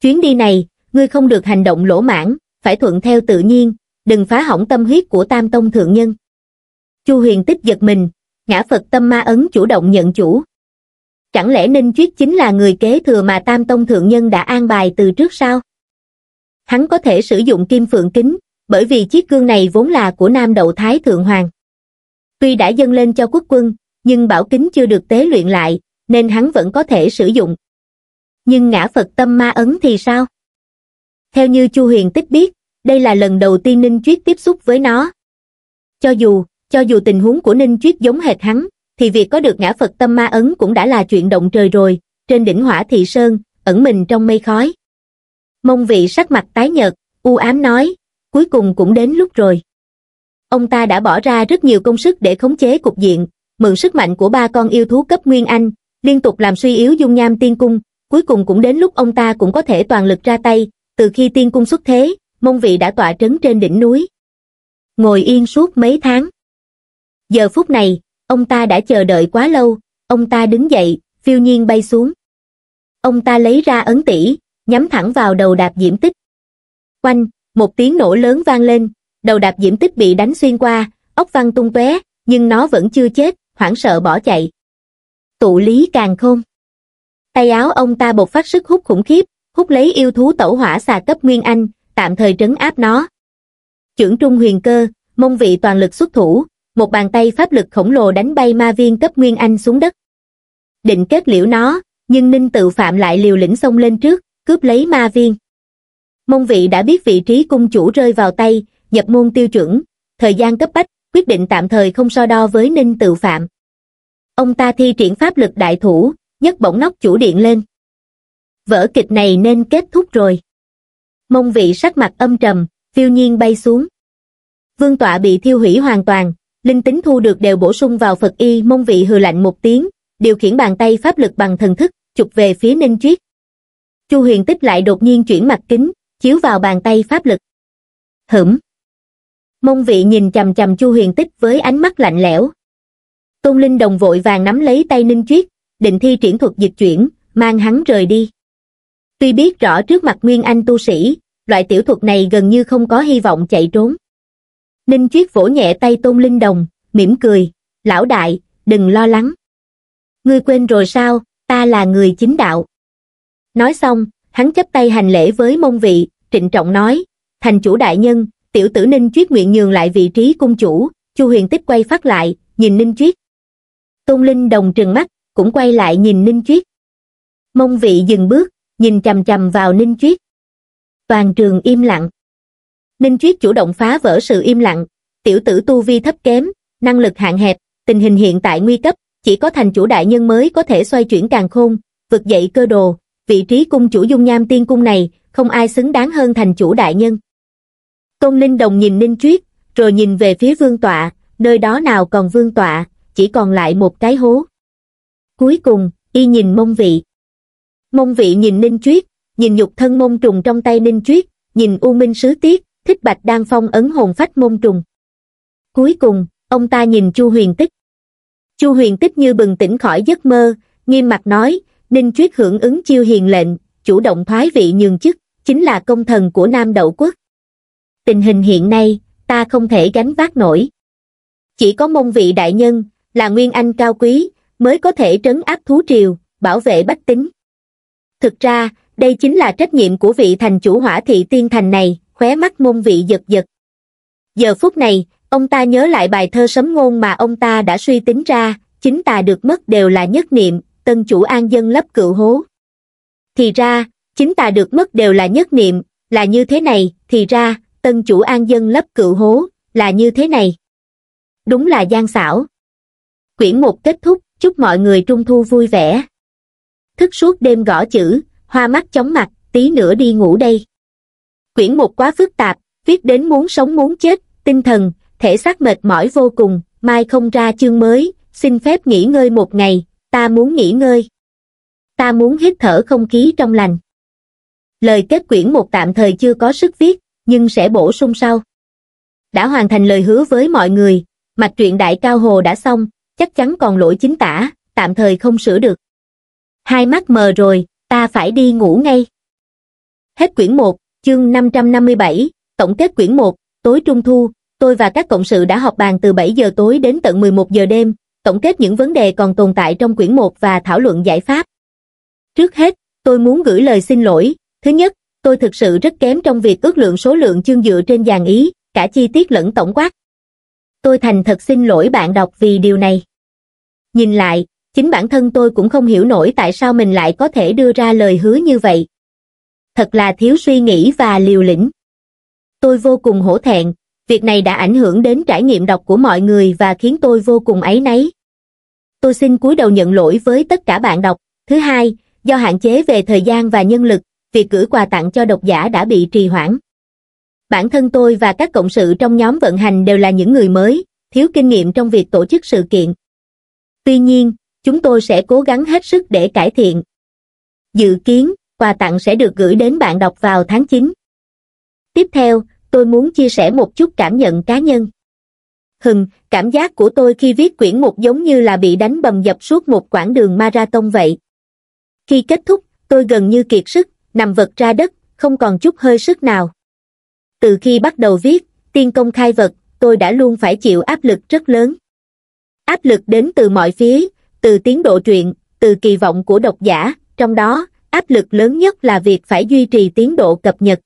Chuyến đi này, ngươi không được hành động lỗ mãn, phải thuận theo tự nhiên, đừng phá hỏng tâm huyết của Tam Tông Thượng Nhân. Chu huyền tích giật mình, ngã Phật tâm ma ấn chủ động nhận chủ. Chẳng lẽ Ninh Chuyết chính là người kế thừa mà Tam Tông Thượng Nhân đã an bài từ trước sao? Hắn có thể sử dụng kim phượng kính, bởi vì chiếc gương này vốn là của nam đậu thái thượng hoàng. Tuy đã dâng lên cho quốc quân, nhưng bảo kính chưa được tế luyện lại, nên hắn vẫn có thể sử dụng. Nhưng ngã Phật tâm ma ấn thì sao? Theo như Chu Huyền Tích biết, đây là lần đầu tiên Ninh Chuyết tiếp xúc với nó. Cho dù, cho dù tình huống của Ninh Chuyết giống hệt hắn, thì việc có được ngã Phật tâm ma ấn cũng đã là chuyện động trời rồi, trên đỉnh hỏa thị sơn, ẩn mình trong mây khói. Mông vị sắc mặt tái nhợt, u ám nói, cuối cùng cũng đến lúc rồi. Ông ta đã bỏ ra rất nhiều công sức để khống chế cục diện, mượn sức mạnh của ba con yêu thú cấp Nguyên Anh, liên tục làm suy yếu dung nham tiên cung, cuối cùng cũng đến lúc ông ta cũng có thể toàn lực ra tay, từ khi tiên cung xuất thế, mông vị đã tọa trấn trên đỉnh núi. Ngồi yên suốt mấy tháng. Giờ phút này, ông ta đã chờ đợi quá lâu, ông ta đứng dậy, phiêu nhiên bay xuống. Ông ta lấy ra ấn tỷ, nhắm thẳng vào đầu đạp diễm tích. Quanh, một tiếng nổ lớn vang lên, đầu đạp diễm tích bị đánh xuyên qua, ốc văng tung tóe, nhưng nó vẫn chưa chết, hoảng sợ bỏ chạy. Tụ lý càng khôn. Tay áo ông ta bột phát sức hút khủng khiếp, hút lấy yêu thú tẩu hỏa xà cấp Nguyên Anh, tạm thời trấn áp nó. Chưởng trung huyền cơ, mông vị toàn lực xuất thủ, một bàn tay pháp lực khổng lồ đánh bay ma viên cấp Nguyên Anh xuống đất. Định kết liễu nó, nhưng Ninh tự phạm lại liều lĩnh xông lên trước, cướp lấy ma viên mông vị đã biết vị trí cung chủ rơi vào tay nhập môn tiêu chuẩn thời gian cấp bách quyết định tạm thời không so đo với ninh tự phạm ông ta thi triển pháp lực đại thủ nhấc bổng nóc chủ điện lên vở kịch này nên kết thúc rồi mông vị sắc mặt âm trầm phiêu nhiên bay xuống vương tọa bị thiêu hủy hoàn toàn linh tính thu được đều bổ sung vào phật y mông vị hừ lạnh một tiếng điều khiển bàn tay pháp lực bằng thần thức chụp về phía ninh triết chu huyền tích lại đột nhiên chuyển mặt kính chiếu vào bàn tay pháp lực hửm mông vị nhìn chằm chằm chu huyền tích với ánh mắt lạnh lẽo tôn linh đồng vội vàng nắm lấy tay ninh chuyết định thi triển thuật dịch chuyển mang hắn rời đi tuy biết rõ trước mặt nguyên anh tu sĩ loại tiểu thuật này gần như không có hy vọng chạy trốn ninh chuyết vỗ nhẹ tay tôn linh đồng mỉm cười lão đại đừng lo lắng ngươi quên rồi sao ta là người chính đạo nói xong hắn chấp tay hành lễ với mông vị trịnh trọng nói thành chủ đại nhân tiểu tử ninh chuyết nguyện nhường lại vị trí cung chủ chu huyền tích quay phát lại nhìn ninh chuyết tôn linh đồng trừng mắt cũng quay lại nhìn ninh chuyết mông vị dừng bước nhìn chằm chằm vào ninh chuyết toàn trường im lặng ninh chuyết chủ động phá vỡ sự im lặng tiểu tử tu vi thấp kém năng lực hạn hẹp tình hình hiện tại nguy cấp chỉ có thành chủ đại nhân mới có thể xoay chuyển càng khôn vực dậy cơ đồ vị trí cung chủ dung nham tiên cung này, không ai xứng đáng hơn thành chủ đại nhân. Tôn Linh Đồng nhìn Ninh triết rồi nhìn về phía vương tọa, nơi đó nào còn vương tọa, chỉ còn lại một cái hố. Cuối cùng, y nhìn mông vị. Mông vị nhìn Ninh triết nhìn nhục thân mông trùng trong tay Ninh triết nhìn U Minh Sứ Tiết, thích bạch đang phong ấn hồn phách mông trùng. Cuối cùng, ông ta nhìn Chu Huyền Tích. Chu Huyền Tích như bừng tỉnh khỏi giấc mơ, nghiêm mặt nói, Ninh Chuyết hưởng ứng chiêu hiền lệnh, chủ động thoái vị nhường chức, chính là công thần của Nam Đậu Quốc. Tình hình hiện nay, ta không thể gánh vác nổi. Chỉ có mông vị đại nhân, là nguyên anh cao quý, mới có thể trấn áp thú triều, bảo vệ bách tính. Thực ra, đây chính là trách nhiệm của vị thành chủ hỏa thị tiên thành này, khóe mắt mông vị giật giật. Giờ phút này, ông ta nhớ lại bài thơ sấm ngôn mà ông ta đã suy tính ra, chính ta được mất đều là nhất niệm, tân chủ an dân lấp cựu hố thì ra chính ta được mất đều là nhất niệm là như thế này thì ra tân chủ an dân lấp cựu hố là như thế này đúng là gian xảo quyển một kết thúc chúc mọi người trung thu vui vẻ thức suốt đêm gõ chữ hoa mắt chóng mặt tí nữa đi ngủ đây quyển một quá phức tạp viết đến muốn sống muốn chết tinh thần thể xác mệt mỏi vô cùng mai không ra chương mới xin phép nghỉ ngơi một ngày ta muốn nghỉ ngơi. Ta muốn hít thở không khí trong lành. Lời kết quyển một tạm thời chưa có sức viết, nhưng sẽ bổ sung sau. Đã hoàn thành lời hứa với mọi người, mạch truyện đại cao hồ đã xong, chắc chắn còn lỗi chính tả, tạm thời không sửa được. Hai mắt mờ rồi, ta phải đi ngủ ngay. Hết quyển 1, chương 557, tổng kết quyển 1, tối trung thu, tôi và các cộng sự đã họp bàn từ 7 giờ tối đến tận 11 giờ đêm, tổng kết những vấn đề còn tồn tại trong quyển 1 và thảo luận giải pháp. Trước hết, tôi muốn gửi lời xin lỗi. Thứ nhất, tôi thực sự rất kém trong việc ước lượng số lượng chương dựa trên dàn ý, cả chi tiết lẫn tổng quát. Tôi thành thật xin lỗi bạn đọc vì điều này. Nhìn lại, chính bản thân tôi cũng không hiểu nổi tại sao mình lại có thể đưa ra lời hứa như vậy. Thật là thiếu suy nghĩ và liều lĩnh. Tôi vô cùng hổ thẹn, việc này đã ảnh hưởng đến trải nghiệm đọc của mọi người và khiến tôi vô cùng ấy nấy. Tôi xin cúi đầu nhận lỗi với tất cả bạn đọc. Thứ hai, do hạn chế về thời gian và nhân lực, việc gửi quà tặng cho độc giả đã bị trì hoãn. Bản thân tôi và các cộng sự trong nhóm vận hành đều là những người mới, thiếu kinh nghiệm trong việc tổ chức sự kiện. Tuy nhiên, chúng tôi sẽ cố gắng hết sức để cải thiện. Dự kiến, quà tặng sẽ được gửi đến bạn đọc vào tháng 9. Tiếp theo, tôi muốn chia sẻ một chút cảm nhận cá nhân. Hừng, cảm giác của tôi khi viết quyển một giống như là bị đánh bầm dập suốt một quãng đường marathon vậy. Khi kết thúc, tôi gần như kiệt sức, nằm vật ra đất, không còn chút hơi sức nào. Từ khi bắt đầu viết, tiên công khai vật, tôi đã luôn phải chịu áp lực rất lớn. Áp lực đến từ mọi phía, từ tiến độ truyện, từ kỳ vọng của độc giả, trong đó, áp lực lớn nhất là việc phải duy trì tiến độ cập nhật.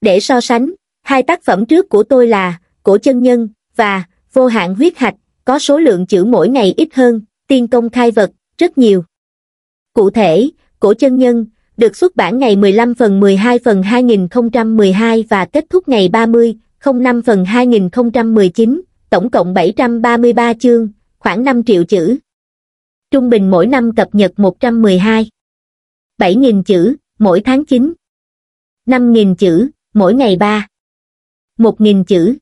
Để so sánh, Hai tác phẩm trước của tôi là Cổ Chân Nhân và Vô Hạn Huyết Hạch, có số lượng chữ mỗi ngày ít hơn, tiên công khai vật, rất nhiều. Cụ thể, Cổ Chân Nhân được xuất bản ngày 15 phần 12 phần 2012 và kết thúc ngày 30, 05 phần 2019, tổng cộng 733 chương, khoảng 5 triệu chữ. Trung bình mỗi năm cập nhật 112. 7.000 chữ, mỗi tháng 9. 5.000 chữ, mỗi ngày 3 một nghìn chữ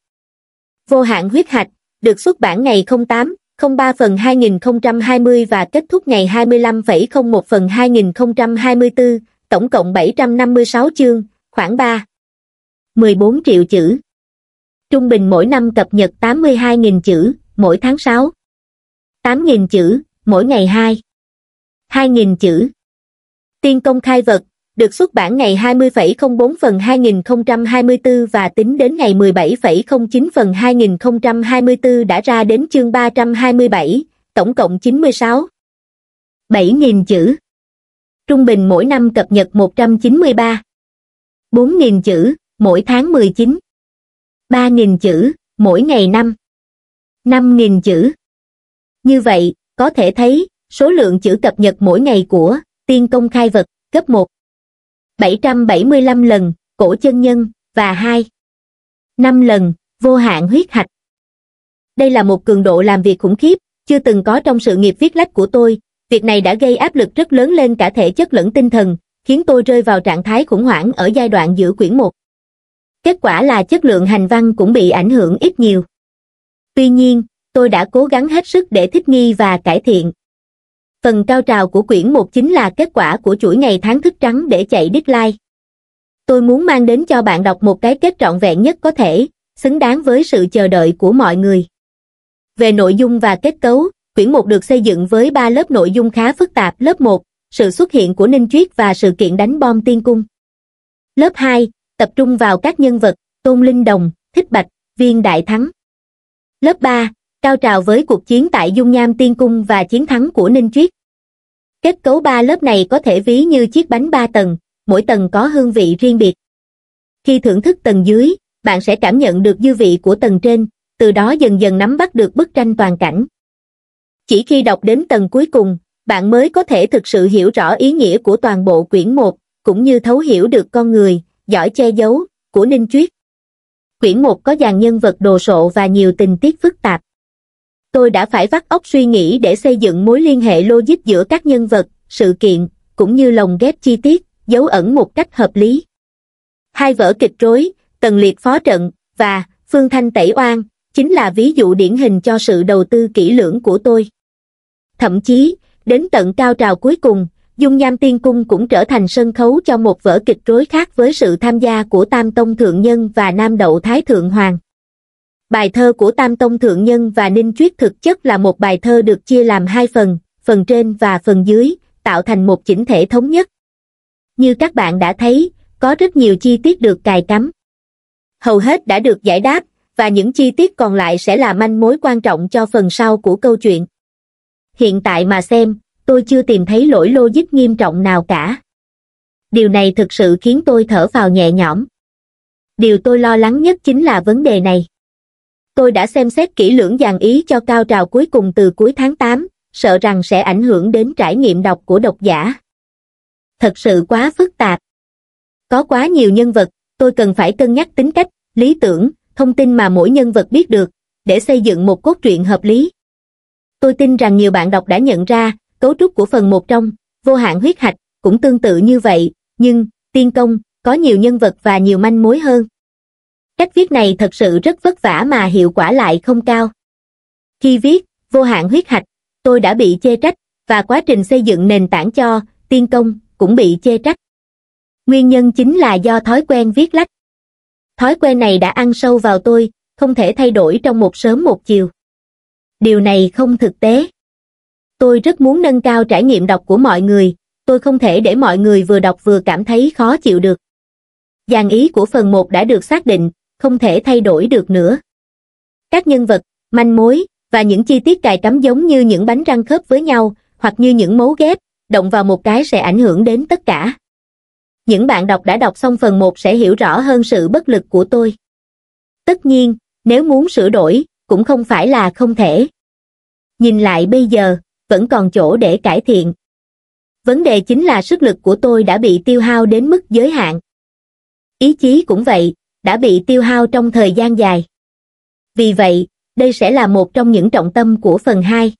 vô hạn huyết hạch được xuất bản ngày 08 03 phần 2020 và kết thúc ngày 25,01 phần 2024, tổng cộng 756 chương, khoảng 3. 14 triệu chữ. Trung bình mỗi năm cập nhật 82.000 chữ, mỗi tháng 6. 8.000 chữ, mỗi ngày 2. 2.000 chữ. Tiên công khai vật, được xuất bản ngày 20,04 phần 2024 và tính đến ngày 17,09 phần 2024 đã ra đến chương 327, tổng cộng 96. 7.000 chữ. Trung bình mỗi năm cập nhật 193. 4.000 chữ, mỗi tháng 19. 3.000 chữ, mỗi ngày năm. 5.000 chữ. Như vậy, có thể thấy, số lượng chữ cập nhật mỗi ngày của tiên công khai vật, cấp 1, 775 lần, cổ chân nhân, và 2. 5 lần, vô hạn huyết hạch. Đây là một cường độ làm việc khủng khiếp, chưa từng có trong sự nghiệp viết lách của tôi, việc này đã gây áp lực rất lớn lên cả thể chất lẫn tinh thần, khiến tôi rơi vào trạng thái khủng hoảng ở giai đoạn giữa quyển 1. Kết quả là chất lượng hành văn cũng bị ảnh hưởng ít nhiều. Tuy nhiên, tôi đã cố gắng hết sức để thích nghi và cải thiện phần cao trào của quyển một chính là kết quả của chuỗi ngày tháng thức trắng để chạy deadline tôi muốn mang đến cho bạn đọc một cái kết trọn vẹn nhất có thể xứng đáng với sự chờ đợi của mọi người về nội dung và kết cấu quyển một được xây dựng với ba lớp nội dung khá phức tạp lớp một sự xuất hiện của ninh triết và sự kiện đánh bom tiên cung lớp hai tập trung vào các nhân vật tôn linh đồng thích bạch viên đại thắng lớp ba cao trào với cuộc chiến tại Dung Nham Tiên Cung và chiến thắng của Ninh Triết. Kết cấu ba lớp này có thể ví như chiếc bánh ba tầng, mỗi tầng có hương vị riêng biệt. Khi thưởng thức tầng dưới, bạn sẽ cảm nhận được dư vị của tầng trên, từ đó dần dần nắm bắt được bức tranh toàn cảnh. Chỉ khi đọc đến tầng cuối cùng, bạn mới có thể thực sự hiểu rõ ý nghĩa của toàn bộ quyển 1, cũng như thấu hiểu được con người, giỏi che giấu, của Ninh Triết. Quyển 1 có dàn nhân vật đồ sộ và nhiều tình tiết phức tạp tôi đã phải vắt óc suy nghĩ để xây dựng mối liên hệ logic giữa các nhân vật, sự kiện, cũng như lồng ghép chi tiết, giấu ẩn một cách hợp lý. Hai vở kịch rối, Tần Liệt Phó Trận và Phương Thanh Tẩy Oan chính là ví dụ điển hình cho sự đầu tư kỹ lưỡng của tôi. Thậm chí, đến tận cao trào cuối cùng, Dung Nham Tiên Cung cũng trở thành sân khấu cho một vở kịch rối khác với sự tham gia của Tam Tông Thượng Nhân và Nam Đậu Thái Thượng Hoàng. Bài thơ của Tam Tông Thượng Nhân và Ninh Chuyết thực chất là một bài thơ được chia làm hai phần, phần trên và phần dưới, tạo thành một chỉnh thể thống nhất. Như các bạn đã thấy, có rất nhiều chi tiết được cài cắm. Hầu hết đã được giải đáp, và những chi tiết còn lại sẽ là manh mối quan trọng cho phần sau của câu chuyện. Hiện tại mà xem, tôi chưa tìm thấy lỗi logic nghiêm trọng nào cả. Điều này thực sự khiến tôi thở vào nhẹ nhõm. Điều tôi lo lắng nhất chính là vấn đề này tôi đã xem xét kỹ lưỡng dàn ý cho cao trào cuối cùng từ cuối tháng 8, sợ rằng sẽ ảnh hưởng đến trải nghiệm đọc của độc giả. Thật sự quá phức tạp. Có quá nhiều nhân vật, tôi cần phải cân nhắc tính cách, lý tưởng, thông tin mà mỗi nhân vật biết được, để xây dựng một cốt truyện hợp lý. Tôi tin rằng nhiều bạn đọc đã nhận ra, cấu trúc của phần một trong, vô hạn huyết hạch, cũng tương tự như vậy, nhưng, tiên công, có nhiều nhân vật và nhiều manh mối hơn cách viết này thật sự rất vất vả mà hiệu quả lại không cao khi viết vô hạn huyết hạch tôi đã bị chê trách và quá trình xây dựng nền tảng cho tiên công cũng bị chê trách nguyên nhân chính là do thói quen viết lách thói quen này đã ăn sâu vào tôi không thể thay đổi trong một sớm một chiều điều này không thực tế tôi rất muốn nâng cao trải nghiệm đọc của mọi người tôi không thể để mọi người vừa đọc vừa cảm thấy khó chịu được dàn ý của phần một đã được xác định không thể thay đổi được nữa. Các nhân vật, manh mối và những chi tiết cài cắm giống như những bánh răng khớp với nhau hoặc như những mấu ghép, động vào một cái sẽ ảnh hưởng đến tất cả. Những bạn đọc đã đọc xong phần 1 sẽ hiểu rõ hơn sự bất lực của tôi. Tất nhiên, nếu muốn sửa đổi, cũng không phải là không thể. Nhìn lại bây giờ, vẫn còn chỗ để cải thiện. Vấn đề chính là sức lực của tôi đã bị tiêu hao đến mức giới hạn. Ý chí cũng vậy, đã bị tiêu hao trong thời gian dài. Vì vậy, đây sẽ là một trong những trọng tâm của phần 2.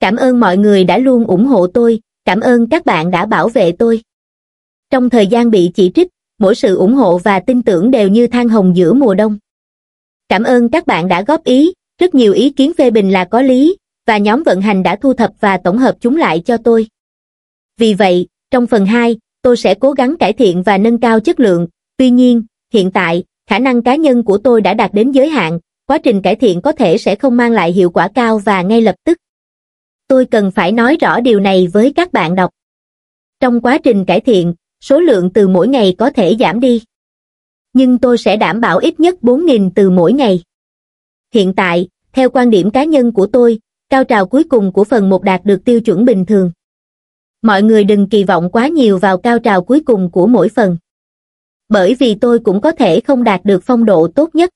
Cảm ơn mọi người đã luôn ủng hộ tôi, cảm ơn các bạn đã bảo vệ tôi. Trong thời gian bị chỉ trích, mỗi sự ủng hộ và tin tưởng đều như than hồng giữa mùa đông. Cảm ơn các bạn đã góp ý, rất nhiều ý kiến phê bình là có lý, và nhóm vận hành đã thu thập và tổng hợp chúng lại cho tôi. Vì vậy, trong phần 2, tôi sẽ cố gắng cải thiện và nâng cao chất lượng, tuy nhiên, Hiện tại, khả năng cá nhân của tôi đã đạt đến giới hạn, quá trình cải thiện có thể sẽ không mang lại hiệu quả cao và ngay lập tức. Tôi cần phải nói rõ điều này với các bạn đọc. Trong quá trình cải thiện, số lượng từ mỗi ngày có thể giảm đi. Nhưng tôi sẽ đảm bảo ít nhất 4.000 từ mỗi ngày. Hiện tại, theo quan điểm cá nhân của tôi, cao trào cuối cùng của phần 1 đạt được tiêu chuẩn bình thường. Mọi người đừng kỳ vọng quá nhiều vào cao trào cuối cùng của mỗi phần bởi vì tôi cũng có thể không đạt được phong độ tốt nhất.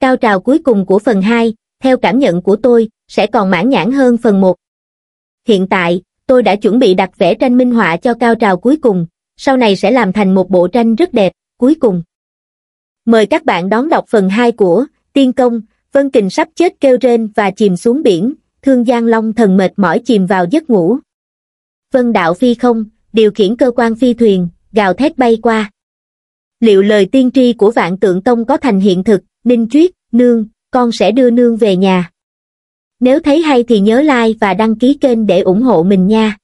Cao trào cuối cùng của phần 2, theo cảm nhận của tôi, sẽ còn mãn nhãn hơn phần 1. Hiện tại, tôi đã chuẩn bị đặt vẽ tranh minh họa cho cao trào cuối cùng, sau này sẽ làm thành một bộ tranh rất đẹp, cuối cùng. Mời các bạn đón đọc phần 2 của Tiên Công, Vân Kình sắp chết kêu rên và chìm xuống biển, Thương Giang Long thần mệt mỏi chìm vào giấc ngủ. Vân Đạo Phi không, điều khiển cơ quan phi thuyền, gào thét bay qua liệu lời tiên tri của vạn tượng tông có thành hiện thực, Ninh Chuyết, Nương, con sẽ đưa Nương về nhà. Nếu thấy hay thì nhớ like và đăng ký kênh để ủng hộ mình nha.